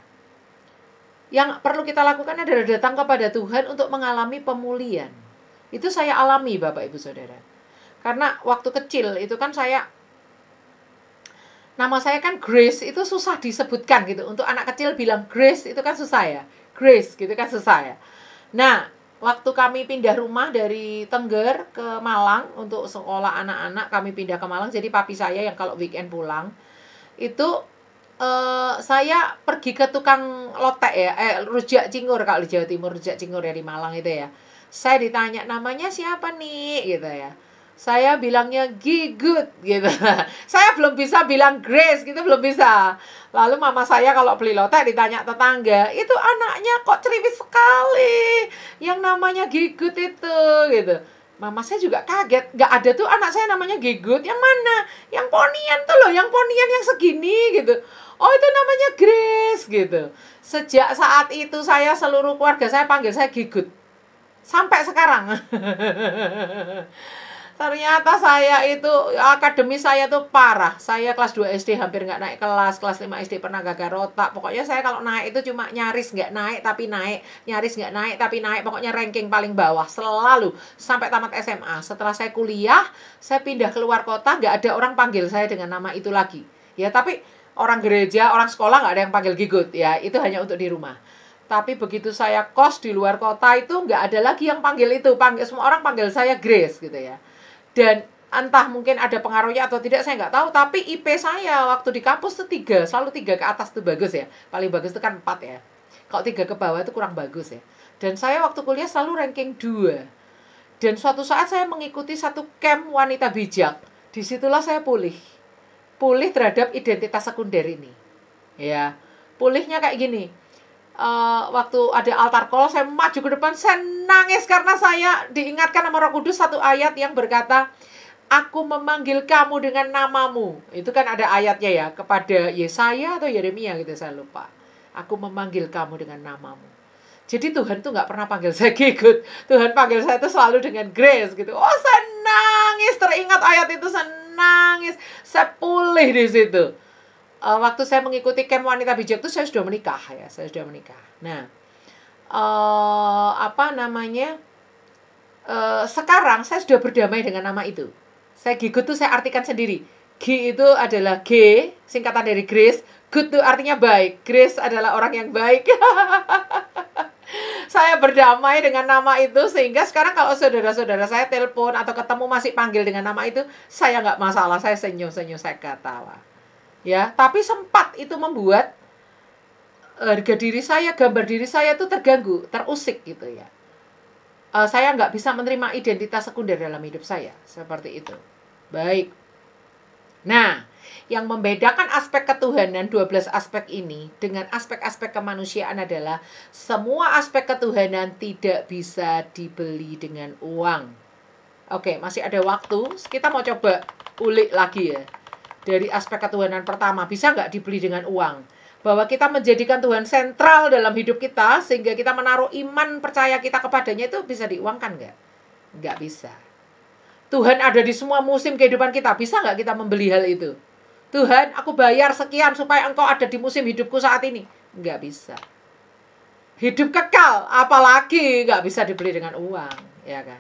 yang perlu kita lakukan adalah datang kepada Tuhan untuk mengalami pemulihan itu saya alami Bapak Ibu Saudara karena waktu kecil itu kan saya nama saya kan Grace itu susah disebutkan gitu. Untuk anak kecil bilang Grace itu kan susah ya. Grace gitu kan susah ya. Nah, waktu kami pindah rumah dari Tengger ke Malang untuk sekolah anak-anak kami pindah ke Malang jadi papi saya yang kalau weekend pulang itu eh, saya pergi ke tukang lotek ya eh rujak cingur kalau di Jawa Timur rujak cingur ya di Malang itu ya saya ditanya namanya siapa nih gitu ya saya bilangnya gigut gitu. saya belum bisa bilang Grace gitu belum bisa. Lalu mama saya kalau beli lotek ditanya tetangga, itu anaknya kok ceriwis sekali. Yang namanya gigut itu gitu. Mama saya juga kaget, nggak ada tuh anak saya namanya gigut. Yang mana? Yang ponian tuh loh, yang ponian yang segini gitu. Oh itu namanya Grace gitu. Sejak saat itu saya seluruh keluarga saya panggil saya gigut sampai sekarang Ternyata saya itu akademis saya tuh parah. Saya kelas 2 SD hampir nggak naik kelas, kelas 5 SD pernah gagal rotak. Pokoknya saya kalau naik itu cuma nyaris nggak naik tapi naik, nyaris nggak naik tapi naik. Pokoknya ranking paling bawah selalu sampai tamat SMA. Setelah saya kuliah, saya pindah keluar kota, nggak ada orang panggil saya dengan nama itu lagi. Ya tapi orang gereja, orang sekolah nggak ada yang panggil gigut ya. Itu hanya untuk di rumah tapi begitu saya kos di luar kota itu nggak ada lagi yang panggil itu panggil semua orang panggil saya Grace gitu ya dan entah mungkin ada pengaruhnya atau tidak saya nggak tahu tapi IP saya waktu di kampus itu tiga selalu tiga ke atas itu bagus ya paling bagus itu kan empat ya kalau tiga ke bawah itu kurang bagus ya dan saya waktu kuliah selalu ranking dua dan suatu saat saya mengikuti satu camp wanita bijak disitulah saya pulih pulih terhadap identitas sekunder ini ya pulihnya kayak gini Uh, waktu ada altar call saya maju ke depan saya nangis karena saya diingatkan sama Roh Kudus satu ayat yang berkata aku memanggil kamu dengan namamu itu kan ada ayatnya ya kepada Yesaya atau Yeremia gitu saya lupa aku memanggil kamu dengan namamu jadi Tuhan tuh nggak pernah panggil saya gegut Tuhan panggil saya itu selalu dengan grace gitu oh saya nangis teringat ayat itu saya nangis saya pulih di situ uh, waktu saya mengikuti camp wanita bijak itu saya sudah menikah ya saya sudah menikah nah uh, apa namanya uh, sekarang saya sudah berdamai dengan nama itu saya gigut tuh saya artikan sendiri G itu adalah G singkatan dari Grace good tuh artinya baik Grace adalah orang yang baik saya berdamai dengan nama itu sehingga sekarang kalau saudara-saudara saya telepon atau ketemu masih panggil dengan nama itu saya nggak masalah saya senyum-senyum saya ketawa ya tapi sempat itu membuat eh, harga diri saya gambar diri saya itu terganggu terusik gitu ya uh, saya nggak bisa menerima identitas sekunder dalam hidup saya seperti itu baik nah yang membedakan aspek ketuhanan 12 aspek ini dengan aspek-aspek kemanusiaan adalah semua aspek ketuhanan tidak bisa dibeli dengan uang. Oke, masih ada waktu. Kita mau coba ulik lagi ya dari aspek ketuhanan pertama. Bisa nggak dibeli dengan uang? Bahwa kita menjadikan Tuhan sentral dalam hidup kita sehingga kita menaruh iman percaya kita kepadanya itu bisa diuangkan nggak? Nggak bisa. Tuhan ada di semua musim kehidupan kita. Bisa nggak kita membeli hal itu? Tuhan, aku bayar sekian supaya engkau ada di musim hidupku saat ini. Nggak bisa. Hidup kekal, apalagi nggak bisa dibeli dengan uang, ya kan?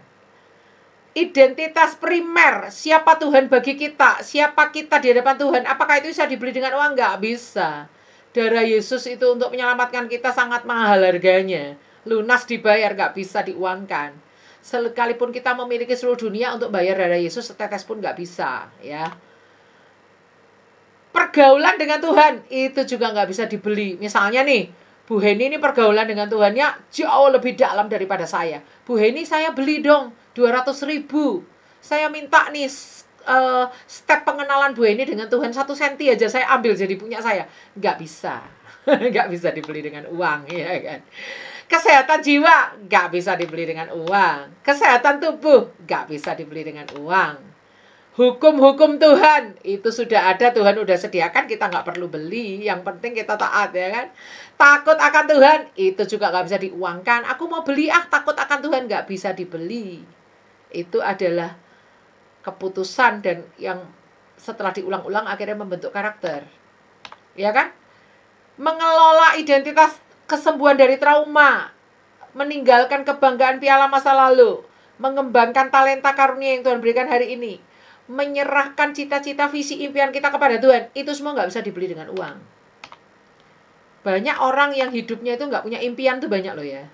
identitas primer siapa Tuhan bagi kita, siapa kita di hadapan Tuhan. Apakah itu bisa dibeli dengan uang? nggak bisa. Darah Yesus itu untuk menyelamatkan kita sangat mahal harganya. Lunas dibayar, nggak bisa diuangkan. Sekalipun kita memiliki seluruh dunia untuk bayar darah Yesus, setetes pun nggak bisa. ya. Pergaulan dengan Tuhan, itu juga nggak bisa dibeli. Misalnya nih, Bu Heni ini pergaulan dengan Tuhannya jauh lebih dalam daripada saya. Bu Heni saya beli dong 200 ribu saya minta nih uh, step pengenalan Bu ini dengan Tuhan satu senti aja saya ambil jadi punya saya nggak bisa nggak bisa dibeli dengan uang ya kan kesehatan jiwa nggak bisa dibeli dengan uang kesehatan tubuh nggak bisa dibeli dengan uang hukum-hukum Tuhan itu sudah ada Tuhan udah sediakan kita nggak perlu beli yang penting kita taat ya kan takut akan Tuhan itu juga nggak bisa diuangkan aku mau beli ah takut akan Tuhan nggak bisa dibeli itu adalah keputusan dan yang setelah diulang-ulang akhirnya membentuk karakter. Ya kan? Mengelola identitas kesembuhan dari trauma, meninggalkan kebanggaan piala masa lalu, mengembangkan talenta karunia yang Tuhan berikan hari ini, menyerahkan cita-cita visi impian kita kepada Tuhan, itu semua nggak bisa dibeli dengan uang. Banyak orang yang hidupnya itu nggak punya impian tuh banyak loh ya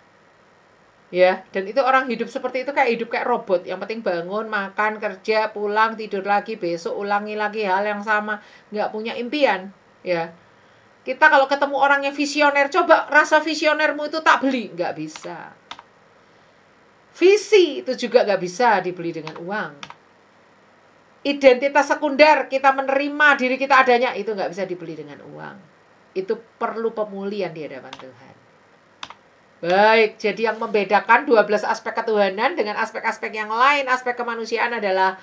ya dan itu orang hidup seperti itu kayak hidup kayak robot yang penting bangun makan kerja pulang tidur lagi besok ulangi lagi hal yang sama nggak punya impian ya kita kalau ketemu orang yang visioner coba rasa visionermu itu tak beli nggak bisa visi itu juga nggak bisa dibeli dengan uang identitas sekunder kita menerima diri kita adanya itu nggak bisa dibeli dengan uang itu perlu pemulihan di hadapan Tuhan Baik, jadi yang membedakan 12 aspek ketuhanan dengan aspek-aspek yang lain, aspek kemanusiaan adalah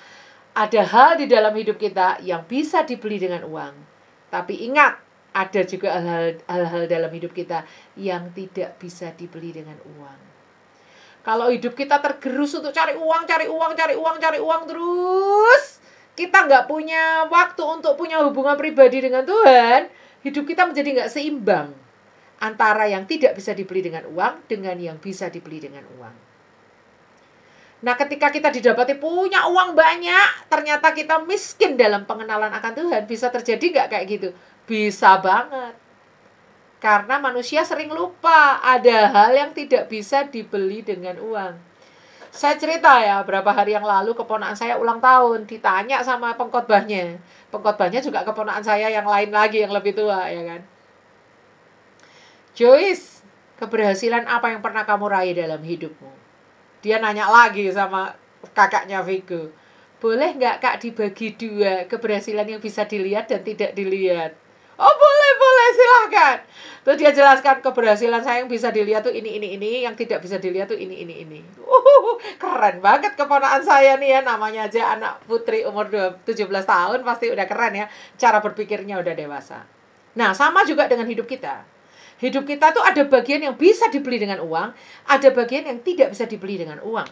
ada hal di dalam hidup kita yang bisa dibeli dengan uang. Tapi ingat, ada juga hal-hal dalam hidup kita yang tidak bisa dibeli dengan uang. Kalau hidup kita tergerus untuk cari uang, cari uang, cari uang, cari uang terus, kita nggak punya waktu untuk punya hubungan pribadi dengan Tuhan, hidup kita menjadi nggak seimbang antara yang tidak bisa dibeli dengan uang dengan yang bisa dibeli dengan uang. Nah, ketika kita didapati punya uang banyak, ternyata kita miskin dalam pengenalan akan Tuhan, bisa terjadi nggak kayak gitu? Bisa banget. Karena manusia sering lupa ada hal yang tidak bisa dibeli dengan uang saya cerita ya berapa hari yang lalu keponakan saya ulang tahun ditanya sama pengkhotbahnya pengkhotbahnya juga keponakan saya yang lain lagi yang lebih tua ya kan Joyce, keberhasilan apa yang pernah kamu raih dalam hidupmu? Dia nanya lagi sama kakaknya Vigo. Boleh nggak kak dibagi dua keberhasilan yang bisa dilihat dan tidak dilihat? Oh boleh, boleh, silahkan. Terus dia jelaskan keberhasilan saya yang bisa dilihat tuh ini, ini, ini. Yang tidak bisa dilihat tuh ini, ini, ini. Uhuh, keren banget keponaan saya nih ya. Namanya aja anak putri umur 17 tahun pasti udah keren ya. Cara berpikirnya udah dewasa. Nah, sama juga dengan hidup kita. Hidup kita tuh ada bagian yang bisa dibeli dengan uang, ada bagian yang tidak bisa dibeli dengan uang.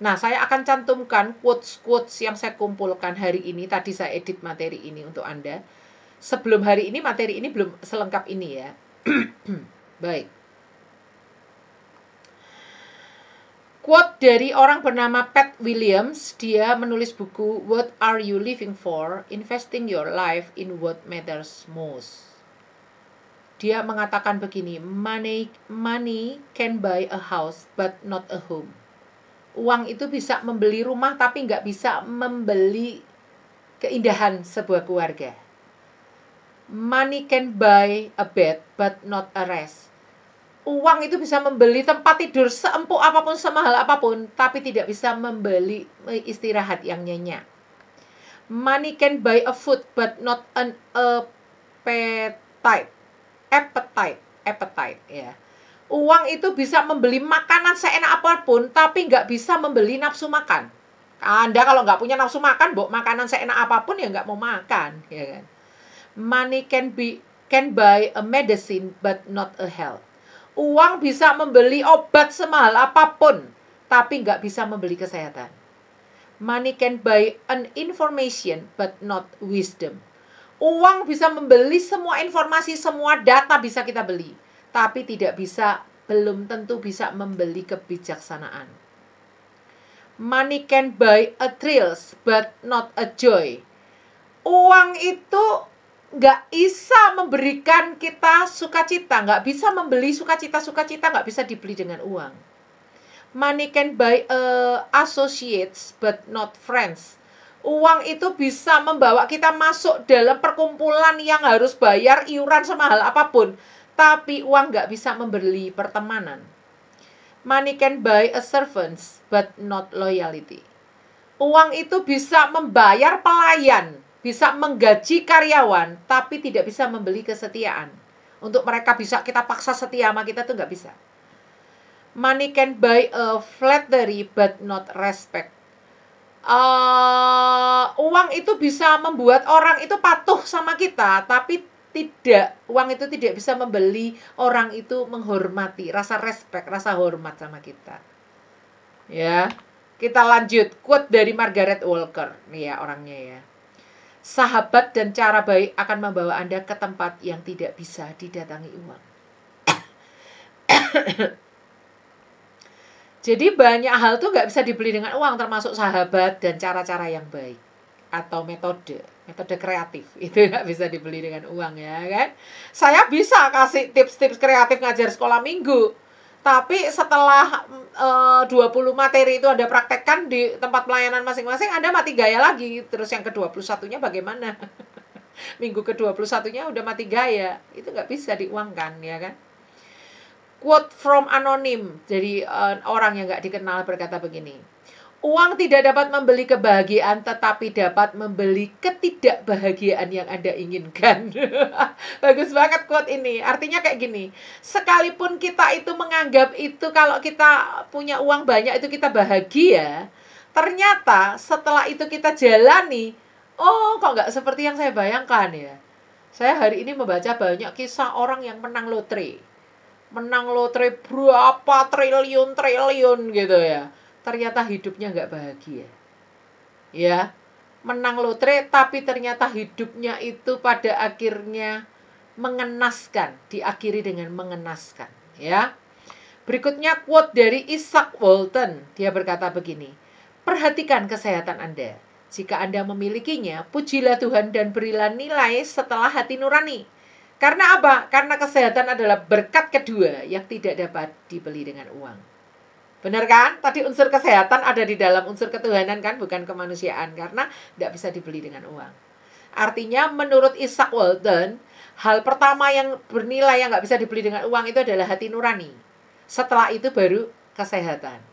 Nah, saya akan cantumkan quotes-quotes yang saya kumpulkan hari ini. Tadi saya edit materi ini untuk Anda. Sebelum hari ini, materi ini belum selengkap ini ya. Baik. Quote dari orang bernama Pat Williams, dia menulis buku What Are You Living For? Investing Your Life in What Matters Most. Dia mengatakan begini, money money can buy a house but not a home. Uang itu bisa membeli rumah tapi nggak bisa membeli keindahan sebuah keluarga. Money can buy a bed but not a rest. Uang itu bisa membeli tempat tidur seempuk apapun, semahal apapun, tapi tidak bisa membeli istirahat yang nyenyak. Money can buy a food but not an appetite appetite, appetite ya. Uang itu bisa membeli makanan seenak apapun, tapi nggak bisa membeli nafsu makan. Anda kalau nggak punya nafsu makan, bu, makanan seenak apapun ya nggak mau makan, ya kan? Money can be can buy a medicine but not a health. Uang bisa membeli obat semahal apapun, tapi nggak bisa membeli kesehatan. Money can buy an information but not wisdom. Uang bisa membeli semua informasi, semua data bisa kita beli, tapi tidak bisa, belum tentu bisa membeli kebijaksanaan. Money can buy a thrills, but not a joy. Uang itu nggak bisa memberikan kita sukacita, nggak bisa membeli sukacita, sukacita nggak bisa dibeli dengan uang. Money can buy a eh, associates, but not friends uang itu bisa membawa kita masuk dalam perkumpulan yang harus bayar iuran semahal apapun. Tapi uang nggak bisa membeli pertemanan. Money can buy a servant, but not loyalty. Uang itu bisa membayar pelayan, bisa menggaji karyawan, tapi tidak bisa membeli kesetiaan. Untuk mereka bisa kita paksa setia sama kita tuh nggak bisa. Money can buy a flattery, but not respect uh, uang itu bisa membuat orang itu patuh sama kita, tapi tidak uang itu tidak bisa membeli orang itu menghormati, rasa respek, rasa hormat sama kita. Ya. Kita lanjut quote dari Margaret Walker. Nih ya orangnya ya. Sahabat dan cara baik akan membawa Anda ke tempat yang tidak bisa didatangi uang. Jadi banyak hal tuh nggak bisa dibeli dengan uang termasuk sahabat dan cara-cara yang baik atau metode metode kreatif itu nggak bisa dibeli dengan uang ya kan saya bisa kasih tips-tips kreatif ngajar sekolah minggu tapi setelah e, eh, 20 materi itu ada praktekkan di tempat pelayanan masing-masing Anda mati gaya lagi terus yang ke-21-nya bagaimana minggu ke-21-nya udah mati gaya itu nggak bisa diuangkan ya kan Quote from anonim jadi uh, orang yang nggak dikenal berkata begini. Uang tidak dapat membeli kebahagiaan tetapi dapat membeli ketidakbahagiaan yang Anda inginkan. Bagus banget quote ini. Artinya kayak gini. Sekalipun kita itu menganggap itu kalau kita punya uang banyak itu kita bahagia, ternyata setelah itu kita jalani, oh kok nggak seperti yang saya bayangkan ya. Saya hari ini membaca banyak kisah orang yang menang lotre menang lotre berapa triliun triliun gitu ya ternyata hidupnya nggak bahagia ya menang lotre tapi ternyata hidupnya itu pada akhirnya mengenaskan diakhiri dengan mengenaskan ya berikutnya quote dari Isaac Walton dia berkata begini perhatikan kesehatan Anda jika Anda memilikinya pujilah Tuhan dan berilah nilai setelah hati nurani karena apa? Karena kesehatan adalah berkat kedua yang tidak dapat dibeli dengan uang. Benar kan? Tadi unsur kesehatan ada di dalam unsur ketuhanan kan, bukan kemanusiaan karena tidak bisa dibeli dengan uang. Artinya menurut Isaac Walton, hal pertama yang bernilai yang nggak bisa dibeli dengan uang itu adalah hati nurani. Setelah itu baru kesehatan.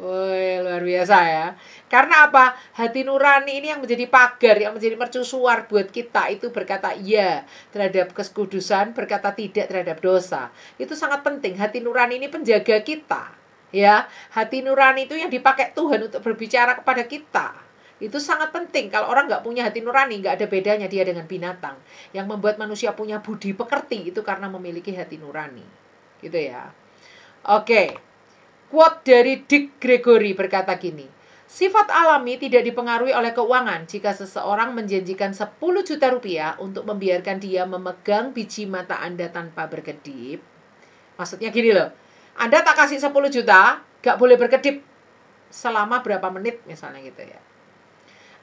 Woi, luar biasa ya. Karena apa? Hati nurani ini yang menjadi pagar, yang menjadi mercusuar buat kita itu berkata iya terhadap kesekudusan, berkata tidak terhadap dosa. Itu sangat penting. Hati nurani ini penjaga kita. Ya, hati nurani itu yang dipakai Tuhan untuk berbicara kepada kita. Itu sangat penting. Kalau orang nggak punya hati nurani, nggak ada bedanya dia dengan binatang. Yang membuat manusia punya budi pekerti itu karena memiliki hati nurani. Gitu ya. Oke. Okay. Quote dari Dick Gregory berkata gini, Sifat alami tidak dipengaruhi oleh keuangan jika seseorang menjanjikan 10 juta rupiah untuk membiarkan dia memegang biji mata Anda tanpa berkedip. Maksudnya gini loh, Anda tak kasih 10 juta, gak boleh berkedip selama berapa menit misalnya gitu ya.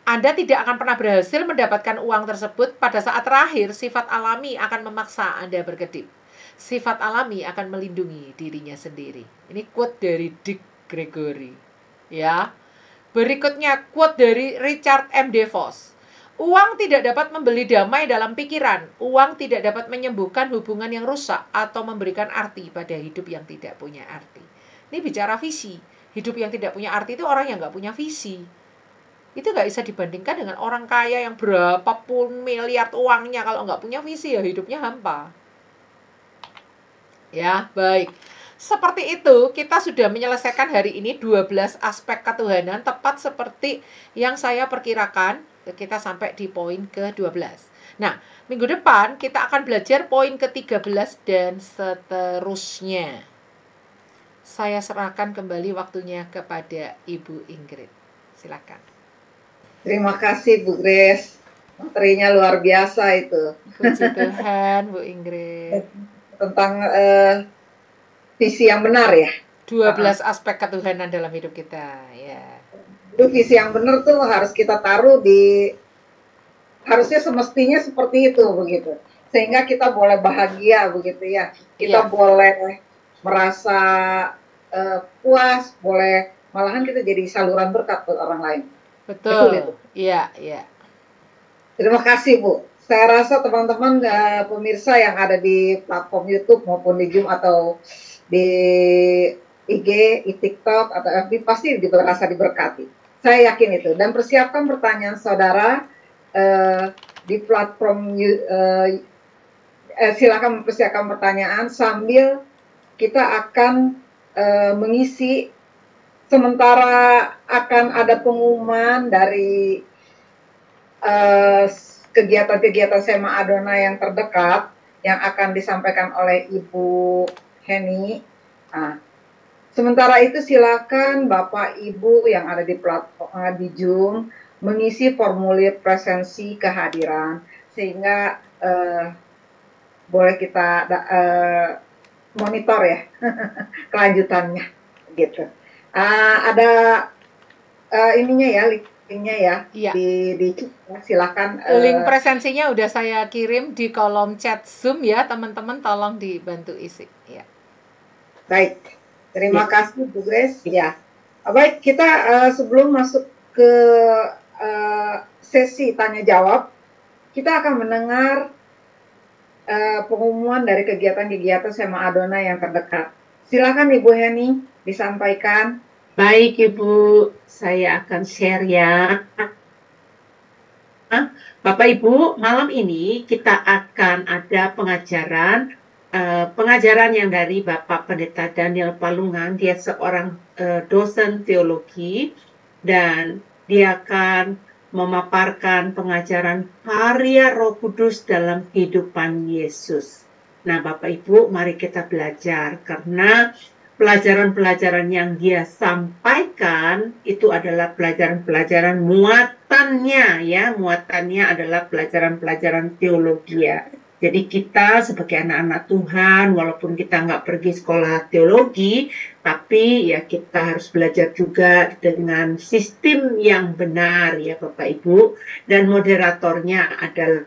Anda tidak akan pernah berhasil mendapatkan uang tersebut pada saat terakhir sifat alami akan memaksa Anda berkedip sifat alami akan melindungi dirinya sendiri. Ini quote dari Dick Gregory. Ya. Berikutnya quote dari Richard M. DeVos. Uang tidak dapat membeli damai dalam pikiran. Uang tidak dapat menyembuhkan hubungan yang rusak atau memberikan arti pada hidup yang tidak punya arti. Ini bicara visi. Hidup yang tidak punya arti itu orang yang nggak punya visi. Itu nggak bisa dibandingkan dengan orang kaya yang berapa pun miliar uangnya. Kalau nggak punya visi ya hidupnya hampa. Ya, baik. Seperti itu, kita sudah menyelesaikan hari ini 12 aspek ketuhanan tepat seperti yang saya perkirakan. Kita sampai di poin ke-12. Nah, minggu depan kita akan belajar poin ke-13 dan seterusnya. Saya serahkan kembali waktunya kepada Ibu Ingrid. Silakan. Terima kasih Bu Grace. Materinya luar biasa itu. Puji Tuhan Bu Ingrid. tentang uh, visi yang benar ya. 12 uh, aspek ketuhanan dalam hidup kita, ya. Yeah. Itu visi yang benar tuh harus kita taruh di harusnya semestinya seperti itu begitu. Sehingga kita boleh bahagia begitu ya. Kita yeah. boleh merasa uh, puas, boleh malahan kita jadi saluran berkat buat orang lain. Betul. Iya, iya. Terima kasih, Bu saya rasa teman-teman uh, pemirsa yang ada di platform YouTube maupun di Zoom atau di IG, di TikTok atau FB pasti merasa diberkati. Saya yakin itu. Dan persiapkan pertanyaan saudara uh, di platform uh, uh, silakan mempersiapkan pertanyaan sambil kita akan uh, mengisi sementara akan ada pengumuman dari uh, kegiatan-kegiatan Sema Adona yang terdekat yang akan disampaikan oleh Ibu Heni. Nah, sementara itu silakan Bapak Ibu yang ada di platform eh, di Zoom mengisi formulir presensi kehadiran sehingga eh, boleh kita eh, monitor ya kelanjutannya gitu. Uh, ada uh, ininya ya linknya ya iya. di, di ya, silakan eh, link presensinya udah saya kirim di kolom chat zoom ya teman-teman tolong dibantu isi ya baik terima ya. kasih Bu Grace ya baik kita uh, sebelum masuk ke uh, sesi tanya jawab kita akan mendengar uh, pengumuman dari kegiatan-kegiatan Sema Adona yang terdekat silakan Ibu Heni disampaikan Baik Ibu, saya akan share ya. Bapak Ibu, malam ini kita akan ada pengajaran eh, pengajaran yang dari Bapak Pendeta Daniel Palungan. Dia seorang eh, dosen teologi dan dia akan memaparkan pengajaran karya Roh Kudus dalam kehidupan Yesus. Nah, Bapak Ibu, mari kita belajar karena pelajaran-pelajaran yang dia sampaikan itu adalah pelajaran-pelajaran muatannya ya muatannya adalah pelajaran-pelajaran teologi ya jadi kita sebagai anak-anak Tuhan walaupun kita nggak pergi sekolah teologi tapi ya kita harus belajar juga dengan sistem yang benar ya Bapak Ibu dan moderatornya adalah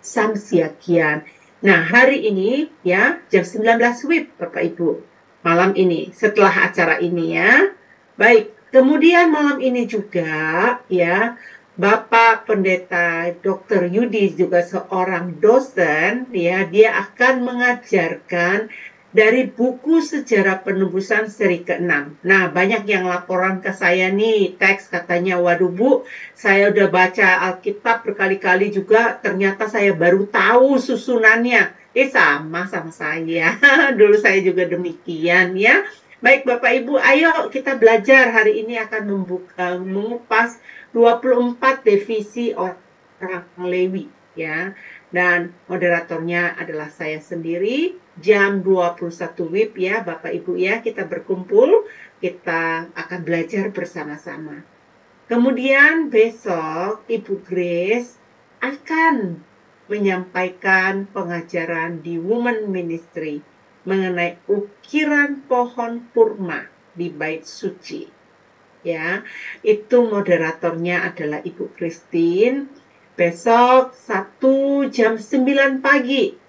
Samsiakian Nah, hari ini ya jam 19 WIB Bapak Ibu. Malam ini setelah acara ini ya. Baik, kemudian malam ini juga ya Bapak Pendeta Dr. Yudi juga seorang dosen ya, dia akan mengajarkan dari buku sejarah penebusan seri ke-6. Nah, banyak yang laporan ke saya nih, teks katanya, waduh Bu, saya udah baca Alkitab berkali-kali juga, ternyata saya baru tahu susunannya. Eh, sama sama saya. Dulu saya juga demikian ya. Baik Bapak Ibu, ayo kita belajar hari ini akan membuka, mengupas 24 divisi orang Lewi ya. Dan moderatornya adalah saya sendiri jam 21 WIB ya Bapak Ibu ya kita berkumpul kita akan belajar bersama-sama. Kemudian besok Ibu Grace akan menyampaikan pengajaran di Women Ministry mengenai ukiran pohon kurma di bait suci. Ya, itu moderatornya adalah Ibu Christine. Besok 1 jam 9 pagi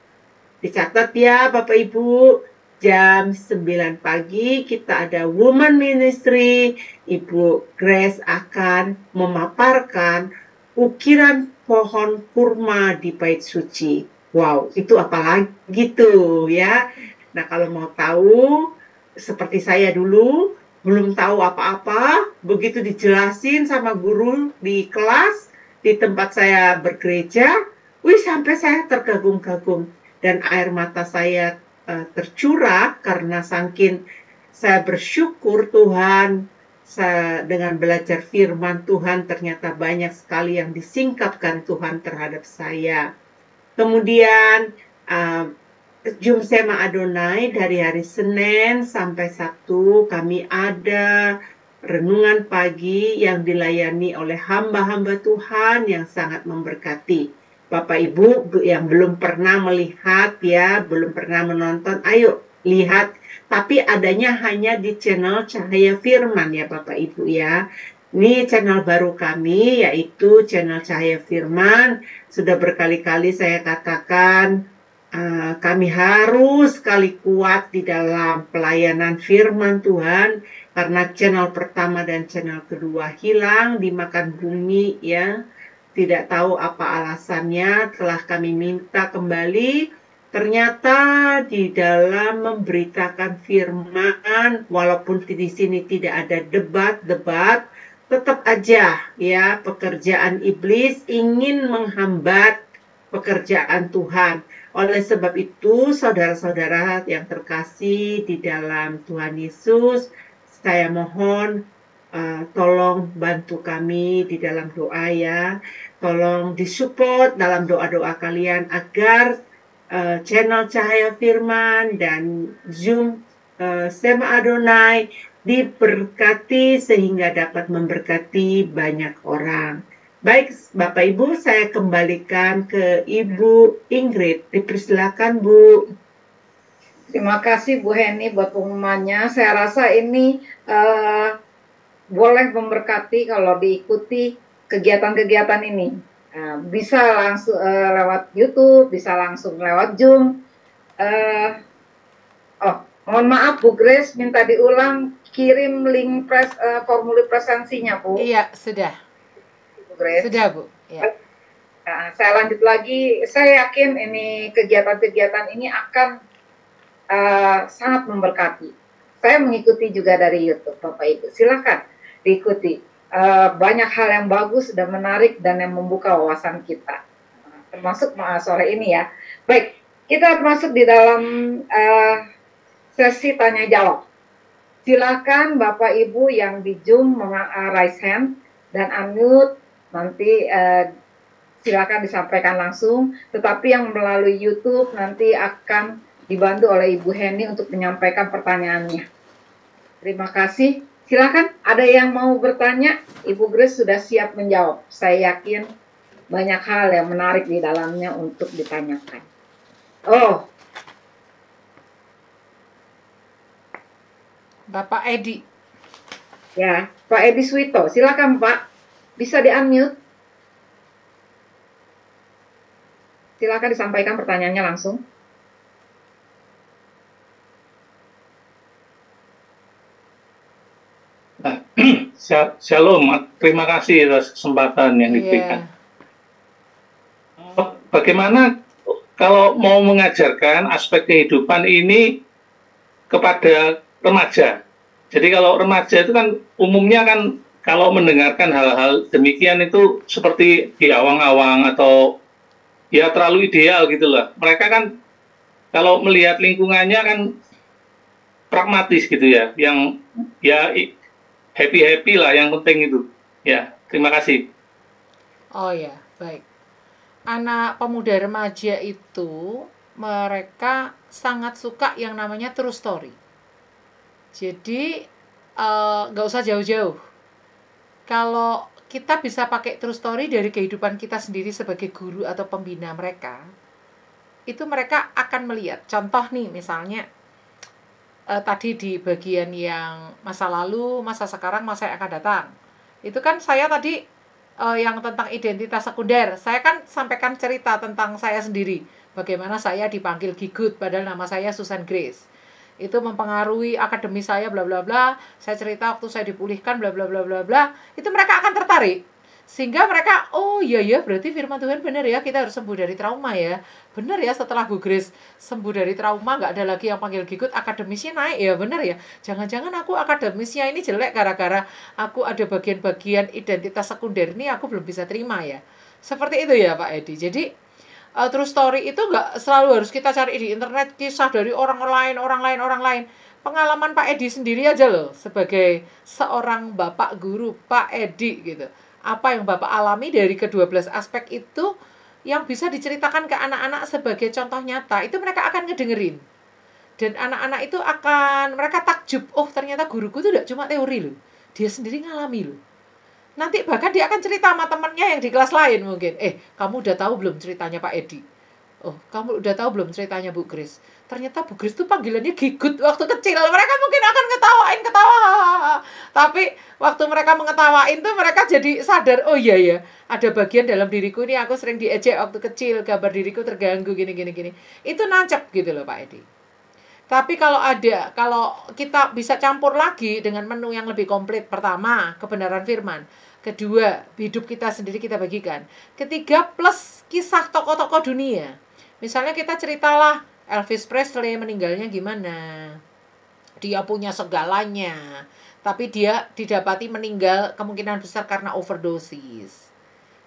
Dicatat ya Bapak Ibu, jam 9 pagi kita ada Woman Ministry. Ibu Grace akan memaparkan ukiran pohon kurma di bait suci. Wow, itu apalagi tuh ya. Nah, kalau mau tahu seperti saya dulu belum tahu apa-apa, begitu dijelasin sama guru di kelas di tempat saya bergereja, wih sampai saya tergagung-gagung dan air mata saya uh, tercurah karena saking saya bersyukur Tuhan saya dengan belajar firman Tuhan ternyata banyak sekali yang disingkapkan Tuhan terhadap saya. Kemudian uh, Jumsema Adonai dari hari Senin sampai Sabtu kami ada renungan pagi yang dilayani oleh hamba-hamba Tuhan yang sangat memberkati. Bapak Ibu yang belum pernah melihat ya, belum pernah menonton, ayo lihat. Tapi adanya hanya di channel Cahaya Firman ya Bapak Ibu ya. Ini channel baru kami yaitu channel Cahaya Firman. Sudah berkali-kali saya katakan uh, kami harus kali kuat di dalam pelayanan firman Tuhan karena channel pertama dan channel kedua hilang dimakan bumi ya tidak tahu apa alasannya telah kami minta kembali ternyata di dalam memberitakan firman walaupun di sini tidak ada debat-debat tetap aja ya pekerjaan iblis ingin menghambat pekerjaan Tuhan oleh sebab itu saudara-saudara yang terkasih di dalam Tuhan Yesus saya mohon Eh, tolong bantu kami di dalam doa ya. Tolong disupport dalam doa-doa kalian agar uh, channel Cahaya Firman dan Zoom uh, Sema Adonai diberkati sehingga dapat memberkati banyak orang. Baik, Bapak Ibu, saya kembalikan ke Ibu Ingrid. Dipersilakan, Bu. Terima kasih Bu Heni buat pengumumannya. Saya rasa ini uh, boleh memberkati kalau diikuti kegiatan-kegiatan ini. Uh, bisa langsung uh, lewat YouTube, bisa langsung lewat Zoom. Uh, oh, mohon maaf Bu Grace, minta diulang kirim link pres, uh, eh, formulir presensinya Bu. Iya, sudah. Bu Grace. Sudah Bu. Ya. Uh, saya lanjut lagi, saya yakin ini kegiatan-kegiatan ini akan uh, sangat memberkati. Saya mengikuti juga dari YouTube, Bapak Ibu. Silakan diikuti. Uh, eh, banyak hal yang bagus dan menarik dan yang membuka wawasan kita, termasuk uh, sore ini ya. Baik, kita masuk di dalam uh, sesi tanya jawab. Silakan Bapak Ibu yang di Zoom raise hand dan unmute nanti uh, silakan disampaikan langsung. Tetapi yang melalui YouTube nanti akan dibantu oleh Ibu Heni untuk menyampaikan pertanyaannya. Terima kasih. Silakan ada yang mau bertanya, Ibu Grace sudah siap menjawab. Saya yakin banyak hal yang menarik di dalamnya untuk ditanyakan. Oh. Bapak Edi. Ya, Pak Edi Swito, silakan Pak. Bisa di-unmute? Silakan disampaikan pertanyaannya langsung. Shalom, ah, terima kasih atas kesempatan yang iya. diberikan. Yeah. Oh, bagaimana kalau mau mengajarkan aspek kehidupan ini kepada remaja? Jadi kalau remaja itu kan umumnya kan kalau mendengarkan hal-hal demikian itu seperti di awang-awang atau ya terlalu ideal gitu lah. Mereka kan kalau melihat lingkungannya kan pragmatis gitu ya, yang ya happy happy lah yang penting itu ya terima kasih oh ya baik anak pemuda remaja itu mereka sangat suka yang namanya true story jadi eh, nggak uh, usah jauh-jauh kalau kita bisa pakai true story dari kehidupan kita sendiri sebagai guru atau pembina mereka itu mereka akan melihat contoh nih misalnya uh, tadi di bagian yang masa lalu, masa sekarang, masa yang akan datang. Itu kan saya tadi uh, yang tentang identitas sekunder. Saya kan sampaikan cerita tentang saya sendiri, bagaimana saya dipanggil Gigut padahal nama saya Susan Grace. Itu mempengaruhi akademi saya bla bla bla. Saya cerita waktu saya dipulihkan bla bla bla bla bla. Itu mereka akan tertarik sehingga mereka oh iya ya berarti firman Tuhan benar ya kita harus sembuh dari trauma ya benar ya setelah Bu Grace sembuh dari trauma nggak ada lagi yang panggil gigut akademisnya naik ya benar ya jangan-jangan aku akademisnya ini jelek gara-gara aku ada bagian-bagian identitas sekunder ini aku belum bisa terima ya seperti itu ya Pak Edi jadi uh, true story itu nggak selalu harus kita cari di internet kisah dari orang lain orang lain orang lain pengalaman Pak Edi sendiri aja loh sebagai seorang bapak guru Pak Edi gitu apa yang Bapak alami dari ke-12 aspek itu yang bisa diceritakan ke anak-anak sebagai contoh nyata, itu mereka akan ngedengerin. Dan anak-anak itu akan, mereka takjub, oh ternyata guruku itu tidak cuma teori loh, dia sendiri ngalami loh. Nanti bahkan dia akan cerita sama temannya yang di kelas lain mungkin, eh kamu udah tahu belum ceritanya Pak Edi? Oh, kamu udah tahu belum ceritanya Bu Grace? ternyata Bu Kris tuh panggilannya gigut waktu kecil mereka mungkin akan ngetawain ketawa tapi waktu mereka mengetawain tuh mereka jadi sadar oh iya ya ada bagian dalam diriku ini aku sering diejek waktu kecil gambar diriku terganggu gini gini gini itu nancep gitu loh Pak Edi tapi kalau ada kalau kita bisa campur lagi dengan menu yang lebih komplit pertama kebenaran firman kedua hidup kita sendiri kita bagikan ketiga plus kisah tokoh-tokoh dunia misalnya kita ceritalah Elvis Presley meninggalnya gimana? Dia punya segalanya, tapi dia didapati meninggal kemungkinan besar karena overdosis.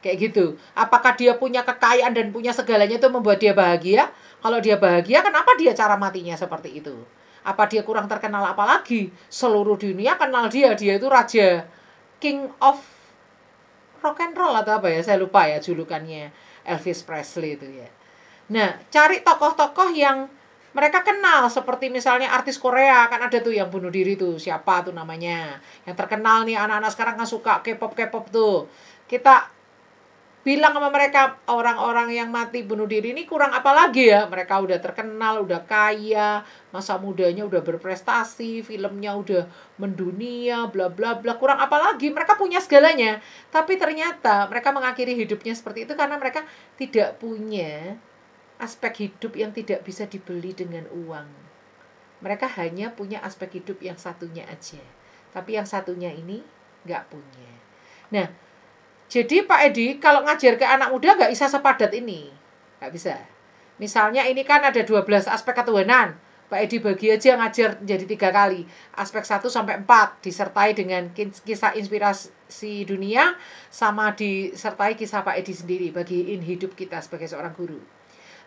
Kayak gitu. Apakah dia punya kekayaan dan punya segalanya itu membuat dia bahagia? Kalau dia bahagia, kenapa dia cara matinya seperti itu? Apa dia kurang terkenal apalagi? Seluruh dunia kenal dia, dia itu raja King of rock and roll atau apa ya? Saya lupa ya julukannya Elvis Presley itu ya. Nah, cari tokoh-tokoh yang mereka kenal seperti misalnya artis Korea kan ada tuh yang bunuh diri tuh siapa tuh namanya yang terkenal nih anak-anak sekarang kan suka K-pop K-pop tuh kita bilang sama mereka orang-orang yang mati bunuh diri ini kurang apa lagi ya mereka udah terkenal udah kaya masa mudanya udah berprestasi filmnya udah mendunia bla bla bla kurang apa lagi mereka punya segalanya tapi ternyata mereka mengakhiri hidupnya seperti itu karena mereka tidak punya aspek hidup yang tidak bisa dibeli dengan uang. Mereka hanya punya aspek hidup yang satunya aja, tapi yang satunya ini nggak punya. Nah, jadi Pak Edi kalau ngajar ke anak muda nggak bisa sepadat ini, nggak bisa. Misalnya ini kan ada 12 aspek ketuhanan, Pak Edi bagi aja ngajar jadi tiga kali. Aspek 1 sampai 4 disertai dengan kisah inspirasi dunia sama disertai kisah Pak Edi sendiri bagiin hidup kita sebagai seorang guru.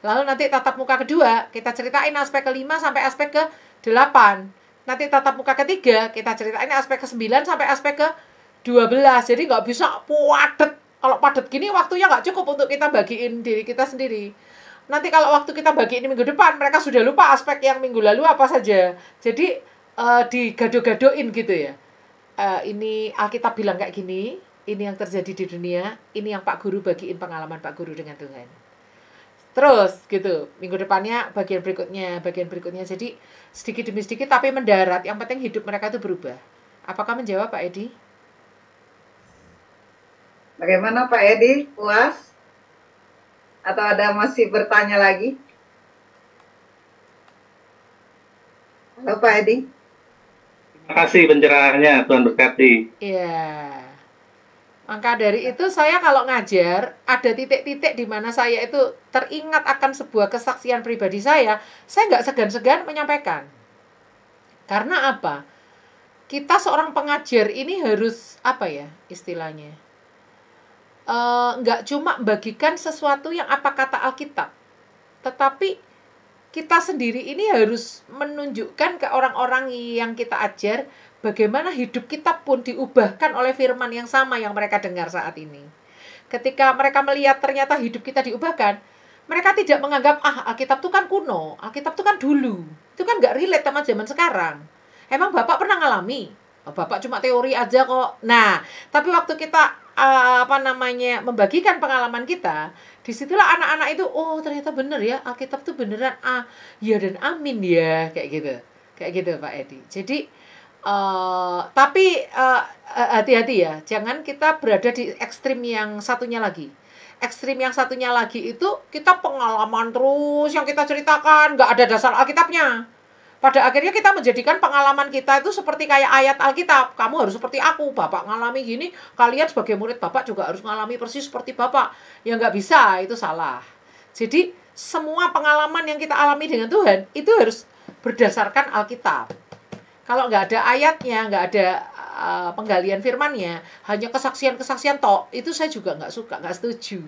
Lalu nanti tatap muka kedua, kita ceritain aspek kelima sampai aspek ke delapan. Nanti tatap muka ketiga, kita ceritain aspek ke sembilan sampai aspek ke dua belas. Jadi nggak bisa padet. Kalau padat gini waktunya nggak cukup untuk kita bagiin diri kita sendiri. Nanti kalau waktu kita bagiin minggu depan, mereka sudah lupa aspek yang minggu lalu apa saja. Jadi uh, eh, digado-gadoin gitu ya. Uh, ini Alkitab bilang kayak gini, ini yang terjadi di dunia, ini yang Pak Guru bagiin pengalaman Pak Guru dengan Tuhan terus gitu minggu depannya bagian berikutnya bagian berikutnya jadi sedikit demi sedikit tapi mendarat yang penting hidup mereka itu berubah apakah menjawab Pak Edi bagaimana Pak Edi puas atau ada masih bertanya lagi halo Pak Edi terima kasih pencerahannya Tuhan berkati iya yeah. Maka dari itu saya kalau ngajar ada titik-titik di mana saya itu teringat akan sebuah kesaksian pribadi saya, saya nggak segan-segan menyampaikan. Karena apa? Kita seorang pengajar ini harus apa ya istilahnya? Eh, nggak e, cuma bagikan sesuatu yang apa kata Alkitab, tetapi kita sendiri ini harus menunjukkan ke orang-orang yang kita ajar bagaimana hidup kita pun diubahkan oleh firman yang sama yang mereka dengar saat ini. Ketika mereka melihat ternyata hidup kita diubahkan, mereka tidak menganggap, ah Alkitab itu kan kuno, Alkitab itu kan dulu, itu kan gak relate sama zaman sekarang. Emang Bapak pernah ngalami? Oh, Bapak cuma teori aja kok. Nah, tapi waktu kita eh, apa namanya membagikan pengalaman kita disitulah anak-anak itu oh ternyata bener ya Alkitab tuh beneran ah ya dan amin ya kayak gitu kayak gitu Pak Edi jadi Uh, tapi uh, hati-hati ya, jangan kita berada di ekstrim yang satunya lagi. Ekstrim yang satunya lagi itu kita pengalaman terus yang kita ceritakan, nggak ada dasar Alkitabnya. Pada akhirnya kita menjadikan pengalaman kita itu seperti kayak ayat Alkitab. Kamu harus seperti aku, Bapak ngalami gini, kalian sebagai murid Bapak juga harus ngalami persis seperti Bapak. Ya nggak bisa, itu salah. Jadi semua pengalaman yang kita alami dengan Tuhan itu harus berdasarkan Alkitab. Kalau nggak ada ayatnya, nggak ada uh, penggalian firmannya, hanya kesaksian-kesaksian tok, itu saya juga nggak suka, nggak setuju.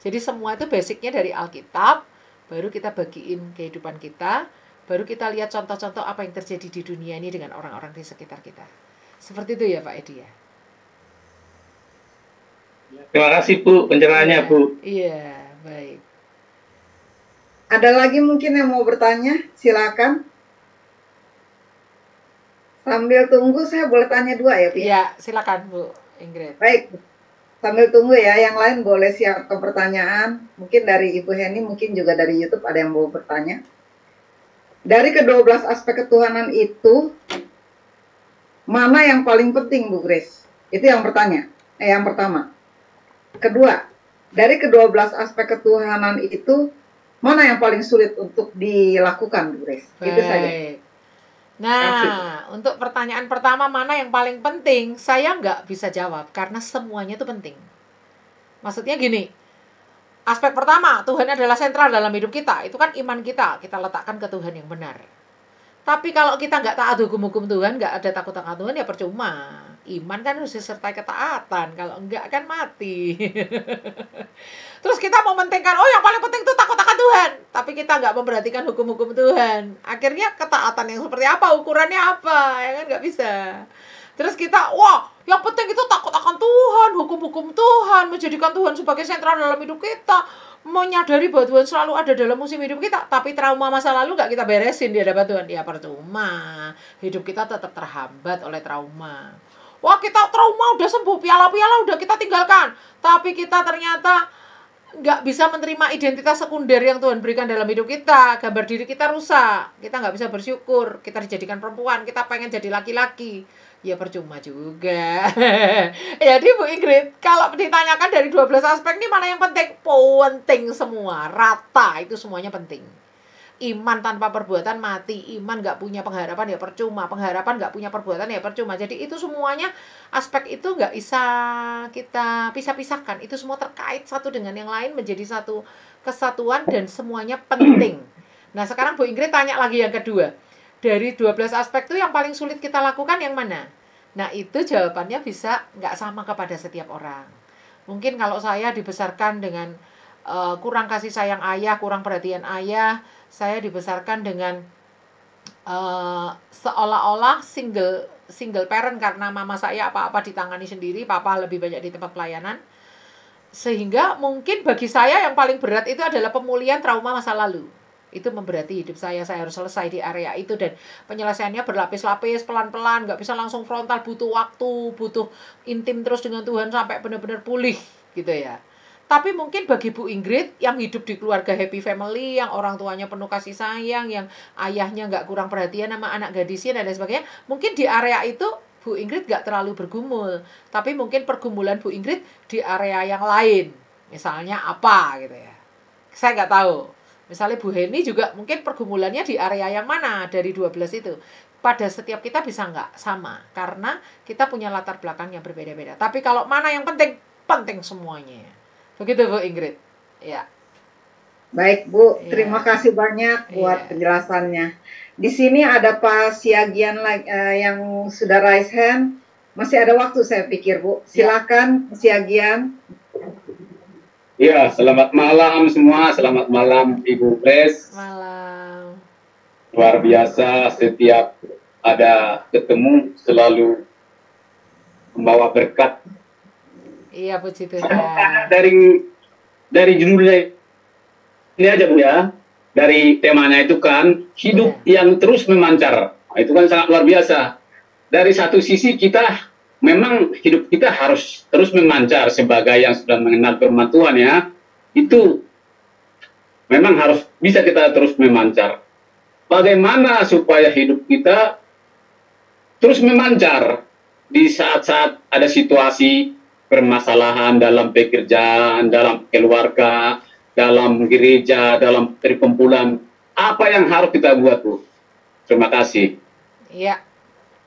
Jadi semua itu basicnya dari Alkitab, baru kita bagiin kehidupan kita, baru kita lihat contoh-contoh apa yang terjadi di dunia ini dengan orang-orang di sekitar kita. Seperti itu ya Pak Edi ya. Terima kasih Bu pencerahannya iya, Bu. Iya, baik. Ada lagi mungkin yang mau bertanya? Silakan. Sambil tunggu saya boleh tanya dua ya, Pi? Ya, silakan Bu Ingrid. Baik. Sambil tunggu ya, yang lain boleh siapkan pertanyaan. Mungkin dari Ibu Heni, mungkin juga dari YouTube ada yang mau bertanya. Dari kedua belas aspek ketuhanan itu, mana yang paling penting, Bu Grace? Itu yang bertanya. Eh, yang pertama. Kedua, dari kedua belas aspek ketuhanan itu, mana yang paling sulit untuk dilakukan, Bu Grace? Itu saja. Nah, untuk pertanyaan pertama mana yang paling penting, saya nggak bisa jawab karena semuanya itu penting. Maksudnya gini, aspek pertama Tuhan adalah sentral dalam hidup kita. Itu kan iman kita, kita letakkan ke Tuhan yang benar. Tapi kalau kita nggak taat hukum-hukum Tuhan, nggak ada takut akan Tuhan ya percuma. Iman kan harus disertai ketaatan. Kalau enggak kan mati. Terus kita mau mentingkan, oh yang paling penting itu takut akan Tuhan. Tapi kita nggak memperhatikan hukum-hukum Tuhan. Akhirnya ketaatan yang seperti apa, ukurannya apa, ya kan nggak bisa. Terus kita, wah, yang penting itu takut akan Tuhan, hukum-hukum Tuhan, menjadikan Tuhan sebagai sentral dalam hidup kita, menyadari bahwa Tuhan selalu ada dalam musim hidup kita, tapi trauma masa lalu nggak kita beresin di hadapan Tuhan. Ya percuma, hidup kita tetap terhambat oleh trauma. Wah, kita trauma udah sembuh, piala-piala udah kita tinggalkan, tapi kita ternyata nggak bisa menerima identitas sekunder yang Tuhan berikan dalam hidup kita gambar diri kita rusak kita nggak bisa bersyukur kita dijadikan perempuan kita pengen jadi laki-laki ya percuma juga jadi Bu Ingrid kalau ditanyakan dari 12 aspek ini mana yang penting penting semua rata itu semuanya penting iman tanpa perbuatan mati iman nggak punya pengharapan ya percuma pengharapan nggak punya perbuatan ya percuma jadi itu semuanya aspek itu nggak bisa kita pisah-pisahkan itu semua terkait satu dengan yang lain menjadi satu kesatuan dan semuanya penting nah sekarang Bu Ingrid tanya lagi yang kedua dari 12 aspek itu yang paling sulit kita lakukan yang mana nah itu jawabannya bisa nggak sama kepada setiap orang mungkin kalau saya dibesarkan dengan uh, kurang kasih sayang ayah kurang perhatian ayah saya dibesarkan dengan uh, seolah-olah single single parent karena mama saya apa-apa ditangani sendiri, papa lebih banyak di tempat pelayanan. Sehingga mungkin bagi saya yang paling berat itu adalah pemulihan trauma masa lalu. Itu memberati hidup saya, saya harus selesai di area itu dan penyelesaiannya berlapis-lapis, pelan-pelan, nggak bisa langsung frontal, butuh waktu, butuh intim terus dengan Tuhan sampai benar-benar pulih gitu ya. Tapi mungkin bagi Bu Ingrid yang hidup di keluarga happy family, yang orang tuanya penuh kasih sayang, yang ayahnya nggak kurang perhatian sama anak gadisnya dan lain sebagainya, mungkin di area itu Bu Ingrid nggak terlalu bergumul. Tapi mungkin pergumulan Bu Ingrid di area yang lain. Misalnya apa gitu ya. Saya nggak tahu. Misalnya Bu Heni juga mungkin pergumulannya di area yang mana dari 12 itu. Pada setiap kita bisa nggak sama. Karena kita punya latar belakang yang berbeda-beda. Tapi kalau mana yang penting, penting semuanya. Begitu Bu Ingrid. Ya. Baik Bu, ya. terima kasih banyak iya. buat ya. penjelasannya. Di sini ada Pak Siagian eh, yang sudah raise hand. Masih ada waktu saya pikir Bu. Iya. Silakan ya. Siagian. Ya, selamat malam semua. Selamat malam Ibu Pres. Malam. Luar biasa setiap ada ketemu selalu membawa berkat Iya puji nah, Tuhan. Dari dari judulnya ini aja bu ya, dari temanya itu kan hidup ya. yang terus memancar, nah, itu kan sangat luar biasa. Dari satu sisi kita memang hidup kita harus terus memancar sebagai yang sudah mengenal firman Tuhan ya, itu memang harus bisa kita terus memancar. Bagaimana supaya hidup kita terus memancar di saat-saat ada situasi permasalahan dalam pekerjaan, dalam keluarga, dalam gereja, dalam perkumpulan. Apa yang harus kita buat, Bu? Terima kasih. Iya.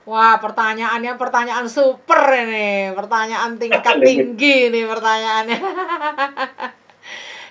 Wah, pertanyaannya pertanyaan super ini. Pertanyaan tingkat iya. tinggi ini pertanyaannya.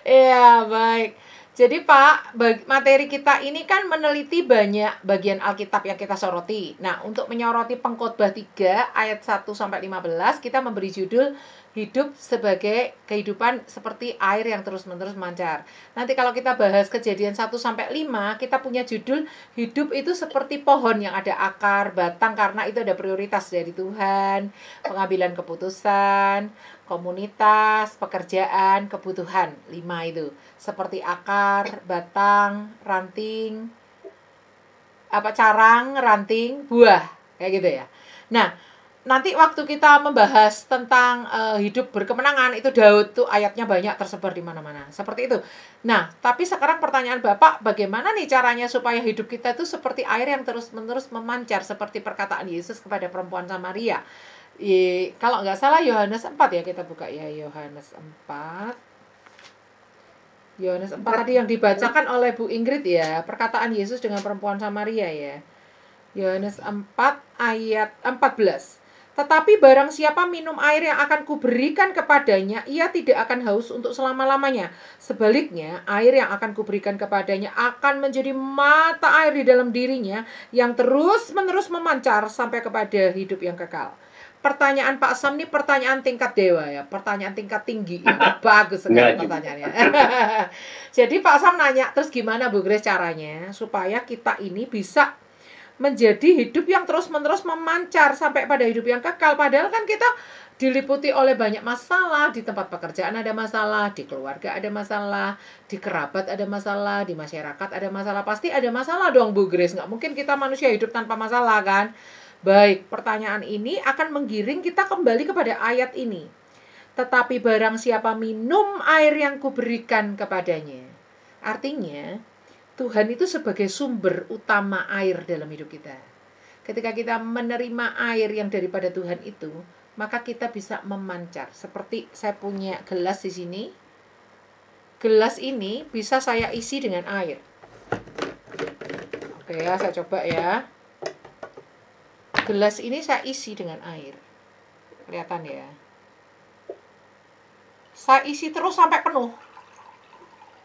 Iya, baik. Jadi Pak, materi kita ini kan meneliti banyak bagian Alkitab yang kita soroti. Nah, untuk menyoroti pengkhotbah 3 ayat 1 sampai 15, kita memberi judul hidup sebagai kehidupan seperti air yang terus-menerus mancar. Nanti kalau kita bahas kejadian 1 sampai 5, kita punya judul hidup itu seperti pohon yang ada akar, batang karena itu ada prioritas dari Tuhan, pengambilan keputusan, komunitas, pekerjaan, kebutuhan. Lima itu. Seperti akar, batang, ranting, apa carang, ranting, buah. Kayak gitu ya. Nah, nanti waktu kita membahas tentang uh, hidup berkemenangan itu Daud tuh ayatnya banyak tersebar di mana-mana. Seperti itu. Nah, tapi sekarang pertanyaan Bapak, bagaimana nih caranya supaya hidup kita itu seperti air yang terus-menerus memancar seperti perkataan Yesus kepada perempuan Samaria? I kalau nggak salah Yohanes 4 ya kita buka ya Yohanes 4. Yohanes 4 tadi yang dibacakan oleh Bu Ingrid ya, perkataan Yesus dengan perempuan Samaria ya. Yohanes 4 ayat 14. Tetapi barang siapa minum air yang akan kuberikan kepadanya, ia tidak akan haus untuk selama-lamanya. Sebaliknya, air yang akan kuberikan kepadanya akan menjadi mata air di dalam dirinya yang terus-menerus memancar sampai kepada hidup yang kekal pertanyaan Pak Sam ini pertanyaan tingkat dewa ya, pertanyaan tingkat tinggi. Ya. Bagus sekali pertanyaannya. Gitu. Jadi Pak Sam nanya, terus gimana Bu Grace caranya supaya kita ini bisa menjadi hidup yang terus-menerus memancar sampai pada hidup yang kekal. Padahal kan kita diliputi oleh banyak masalah, di tempat pekerjaan ada masalah, di keluarga ada masalah, di kerabat ada masalah, di masyarakat ada masalah. Pasti ada masalah dong Bu Grace, nggak mungkin kita manusia hidup tanpa masalah kan? Baik, pertanyaan ini akan menggiring kita kembali kepada ayat ini. Tetapi barang siapa minum air yang kuberikan kepadanya. Artinya, Tuhan itu sebagai sumber utama air dalam hidup kita. Ketika kita menerima air yang daripada Tuhan itu, maka kita bisa memancar. Seperti saya punya gelas di sini. Gelas ini bisa saya isi dengan air. Oke ya, saya coba ya gelas ini saya isi dengan air kelihatan ya saya isi terus sampai penuh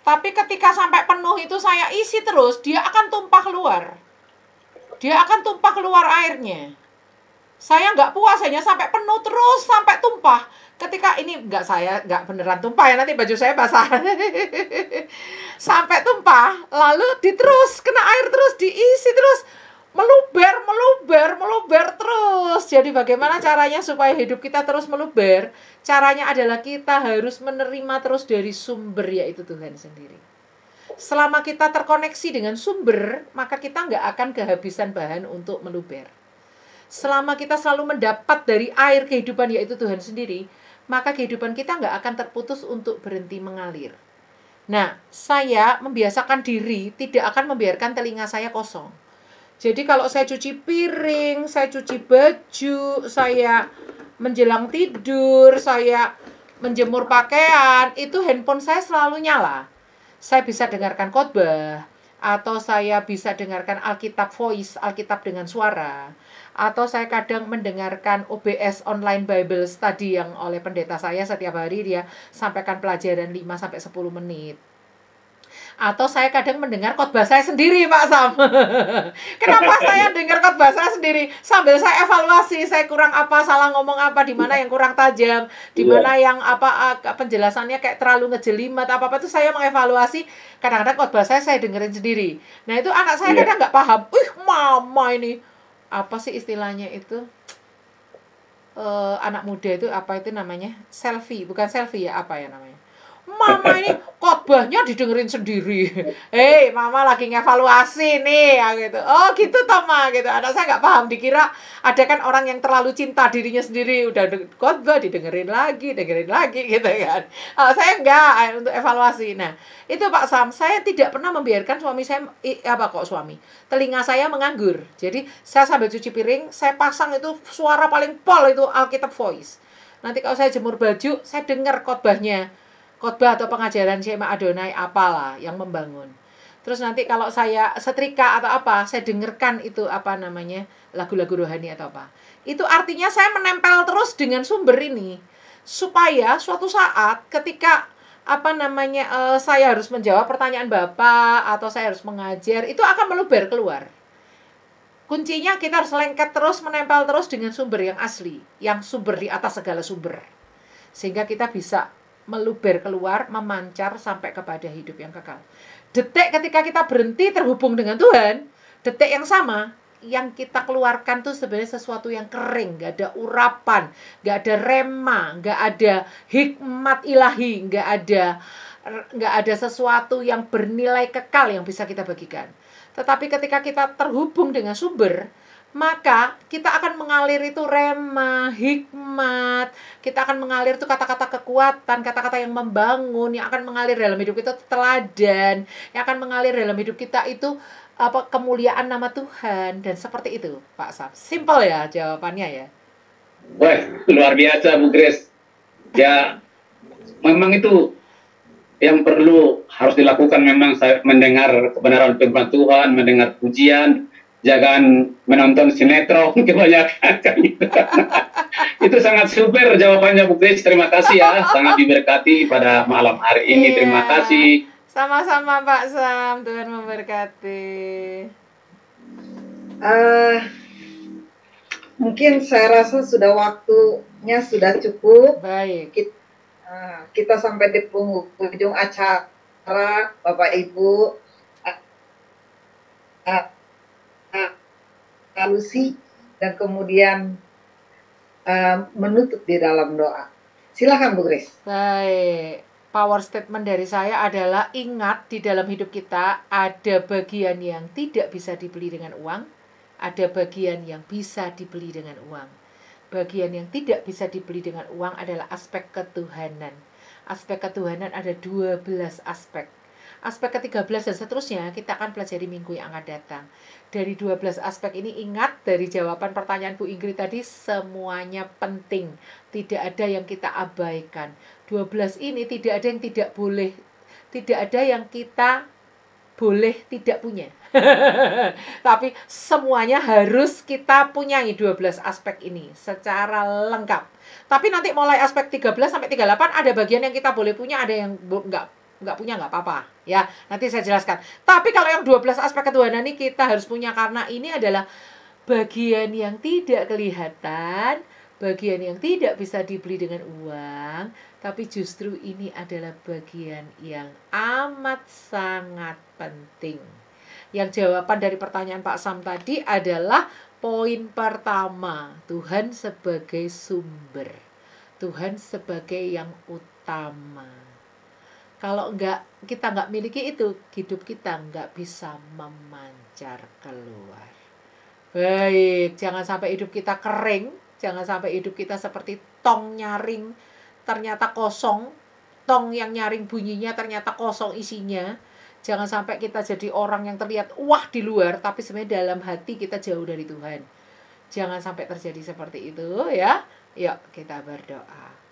tapi ketika sampai penuh itu saya isi terus dia akan tumpah keluar dia akan tumpah keluar airnya saya nggak puas hanya sampai penuh terus sampai tumpah ketika ini nggak saya nggak beneran tumpah ya nanti baju saya basah sampai tumpah lalu diterus kena air terus diisi terus meluber, meluber, meluber terus. Jadi bagaimana caranya supaya hidup kita terus meluber? Caranya adalah kita harus menerima terus dari sumber yaitu Tuhan sendiri. Selama kita terkoneksi dengan sumber, maka kita nggak akan kehabisan bahan untuk meluber. Selama kita selalu mendapat dari air kehidupan yaitu Tuhan sendiri, maka kehidupan kita nggak akan terputus untuk berhenti mengalir. Nah, saya membiasakan diri tidak akan membiarkan telinga saya kosong jadi kalau saya cuci piring, saya cuci baju, saya menjelang tidur, saya menjemur pakaian, itu handphone saya selalu nyala. Saya bisa dengarkan khotbah atau saya bisa dengarkan Alkitab voice, Alkitab dengan suara, atau saya kadang mendengarkan OBS online Bible study yang oleh pendeta saya setiap hari dia sampaikan pelajaran 5 sampai 10 menit atau saya kadang mendengar khotbah saya sendiri Pak Sam. Kenapa saya dengar khotbah saya sendiri sambil saya evaluasi saya kurang apa, salah ngomong apa, di mana yang kurang tajam, di iya. mana yeah. yang apa eh, penjelasannya kayak terlalu ngejelimet apa-apa itu saya mengevaluasi kadang-kadang khotbah saya saya dengerin sendiri. Nah, itu anak saya yeah. kadang nggak paham. Ih, mama ini apa sih istilahnya itu? Uh, anak muda itu apa itu namanya? Selfie, bukan selfie ya, apa ya namanya? mama ini khotbahnya didengerin sendiri hei mama lagi ngevaluasi nih ya gitu oh gitu tama gitu anak saya nggak paham dikira ada kan orang yang terlalu cinta dirinya sendiri udah khotbah didengerin lagi dengerin lagi gitu kan oh, saya nggak eh, untuk evaluasi nah itu Pak Sam saya tidak pernah membiarkan suami saya apa kok suami telinga saya menganggur jadi saya sambil cuci piring saya pasang itu suara paling pol itu Alkitab Voice nanti kalau saya jemur baju saya dengar khotbahnya khotbah atau pengajaran Syekh Adonai apalah yang membangun. Terus nanti kalau saya setrika atau apa, saya dengarkan itu apa namanya lagu-lagu rohani atau apa. Itu artinya saya menempel terus dengan sumber ini supaya suatu saat ketika apa namanya eh, saya harus menjawab pertanyaan bapak atau saya harus mengajar itu akan meluber keluar kuncinya kita harus lengket terus menempel terus dengan sumber yang asli yang sumber di atas segala sumber sehingga kita bisa meluber keluar, memancar sampai kepada hidup yang kekal. Detik ketika kita berhenti terhubung dengan Tuhan, detik yang sama yang kita keluarkan tuh sebenarnya sesuatu yang kering, nggak ada urapan, nggak ada rema, nggak ada hikmat ilahi, nggak ada nggak ada sesuatu yang bernilai kekal yang bisa kita bagikan. Tetapi ketika kita terhubung dengan sumber, maka kita akan mengalir itu rema, hikmat semangat, kita akan mengalir tuh kata-kata kekuatan, kata-kata yang membangun, yang akan mengalir dalam hidup kita teladan, yang akan mengalir dalam hidup kita itu apa kemuliaan nama Tuhan dan seperti itu Pak Sam. Simpel ya jawabannya ya. Wah, luar biasa Bu Grace. Ya, memang itu yang perlu harus dilakukan memang saya mendengar kebenaran firman Tuhan, mendengar pujian, jangan menonton sinetron kebanyakan kan gitu. itu sangat super jawabannya Bu Grace terima kasih ya sangat diberkati pada malam hari ini iya. terima kasih sama-sama Pak Sam Tuhan memberkati uh, mungkin saya rasa sudah waktunya sudah cukup baik kita, uh, eh, kita sampai di penghujung acara Bapak Ibu uh, uh, halusi dan kemudian uh, menutup di dalam doa. Silahkan Bu Grace. Baik. Power statement dari saya adalah ingat di dalam hidup kita ada bagian yang tidak bisa dibeli dengan uang, ada bagian yang bisa dibeli dengan uang. Bagian yang tidak bisa dibeli dengan uang adalah aspek ketuhanan. Aspek ketuhanan ada 12 aspek aspek ke-13 dan seterusnya kita akan pelajari minggu yang akan datang dari 12 aspek ini ingat dari jawaban pertanyaan Bu Ingrid tadi semuanya penting. Tidak ada yang kita abaikan. 12 ini tidak ada yang tidak boleh. Tidak ada yang kita boleh tidak punya. Tapi semuanya harus kita punyai 12 aspek ini secara lengkap. Tapi nanti mulai aspek 13 sampai 38 ada bagian yang kita boleh punya, ada yang nggak nggak punya nggak apa-apa ya nanti saya jelaskan tapi kalau yang 12 aspek ketuhanan ini kita harus punya karena ini adalah bagian yang tidak kelihatan bagian yang tidak bisa dibeli dengan uang tapi justru ini adalah bagian yang amat sangat penting yang jawaban dari pertanyaan Pak Sam tadi adalah poin pertama Tuhan sebagai sumber Tuhan sebagai yang utama kalau nggak kita nggak miliki itu, hidup kita nggak bisa memancar keluar. Baik, jangan sampai hidup kita kering, jangan sampai hidup kita seperti tong nyaring, ternyata kosong, tong yang nyaring bunyinya ternyata kosong isinya. Jangan sampai kita jadi orang yang terlihat wah di luar, tapi sebenarnya dalam hati kita jauh dari Tuhan. Jangan sampai terjadi seperti itu ya. Yuk kita berdoa.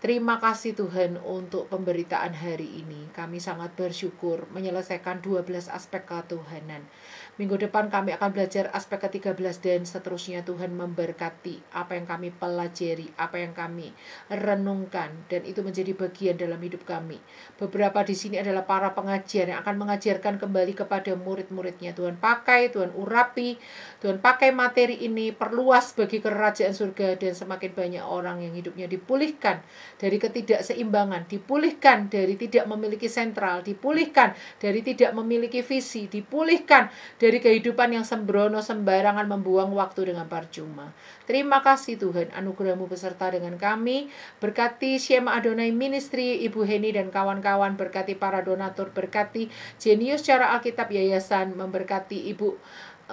Terima kasih Tuhan untuk pemberitaan hari ini. Kami sangat bersyukur menyelesaikan 12 aspek ketuhanan. Minggu depan kami akan belajar aspek ke-13 dan seterusnya. Tuhan memberkati apa yang kami pelajari, apa yang kami renungkan dan itu menjadi bagian dalam hidup kami. Beberapa di sini adalah para pengajar yang akan mengajarkan kembali kepada murid-muridnya. Tuhan pakai, Tuhan urapi, Tuhan pakai materi ini perluas bagi kerajaan surga dan semakin banyak orang yang hidupnya dipulihkan dari ketidakseimbangan, dipulihkan dari tidak memiliki sentral, dipulihkan dari tidak memiliki visi, dipulihkan dari dari kehidupan yang sembrono sembarangan membuang waktu dengan percuma. Terima kasih Tuhan anugerahmu beserta dengan kami. Berkati Syema Adonai Ministry, Ibu Heni dan kawan-kawan. Berkati para donatur, berkati Jenius Cara Alkitab Yayasan, memberkati Ibu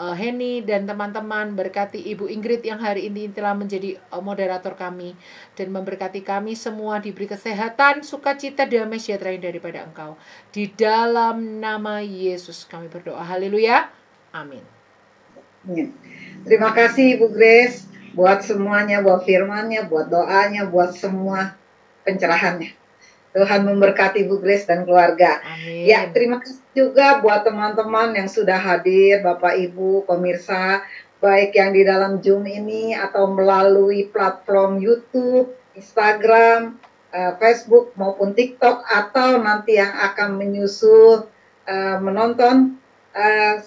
eh, Heni dan teman-teman berkati Ibu Ingrid yang hari ini telah menjadi eh, moderator kami dan memberkati kami semua diberi kesehatan, sukacita, damai sejahtera daripada Engkau. Di dalam nama Yesus kami berdoa. Haleluya. Amin. Ya. Terima kasih Ibu Grace buat semuanya, buat firmannya, buat doanya, buat semua pencerahannya. Tuhan memberkati Ibu Grace dan keluarga. Amin. Ya, terima kasih juga buat teman-teman yang sudah hadir, Bapak Ibu, pemirsa, baik yang di dalam Zoom ini atau melalui platform YouTube, Instagram, eh, Facebook maupun TikTok atau nanti yang akan menyusul eh, menonton eh,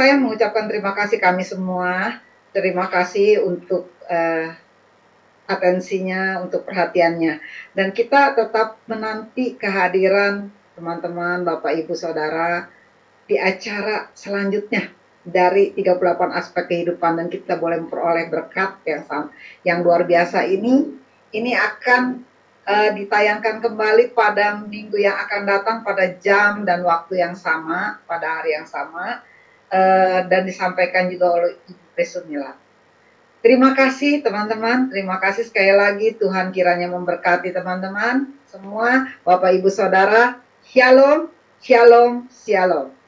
saya mengucapkan terima kasih kami semua. Terima kasih untuk uh, atensinya, untuk perhatiannya. Dan kita tetap menanti kehadiran teman-teman, Bapak, Ibu, Saudara di acara selanjutnya dari 38 aspek kehidupan dan kita boleh memperoleh berkat yang yang luar biasa ini ini akan uh, ditayangkan kembali pada minggu yang akan datang pada jam dan waktu yang sama pada hari yang sama Eh, dan disampaikan juga oleh Ibu Presumila. Terima kasih teman-teman, terima kasih sekali lagi Tuhan kiranya memberkati teman-teman semua, Bapak Ibu Saudara, Shalom, Shalom, Shalom.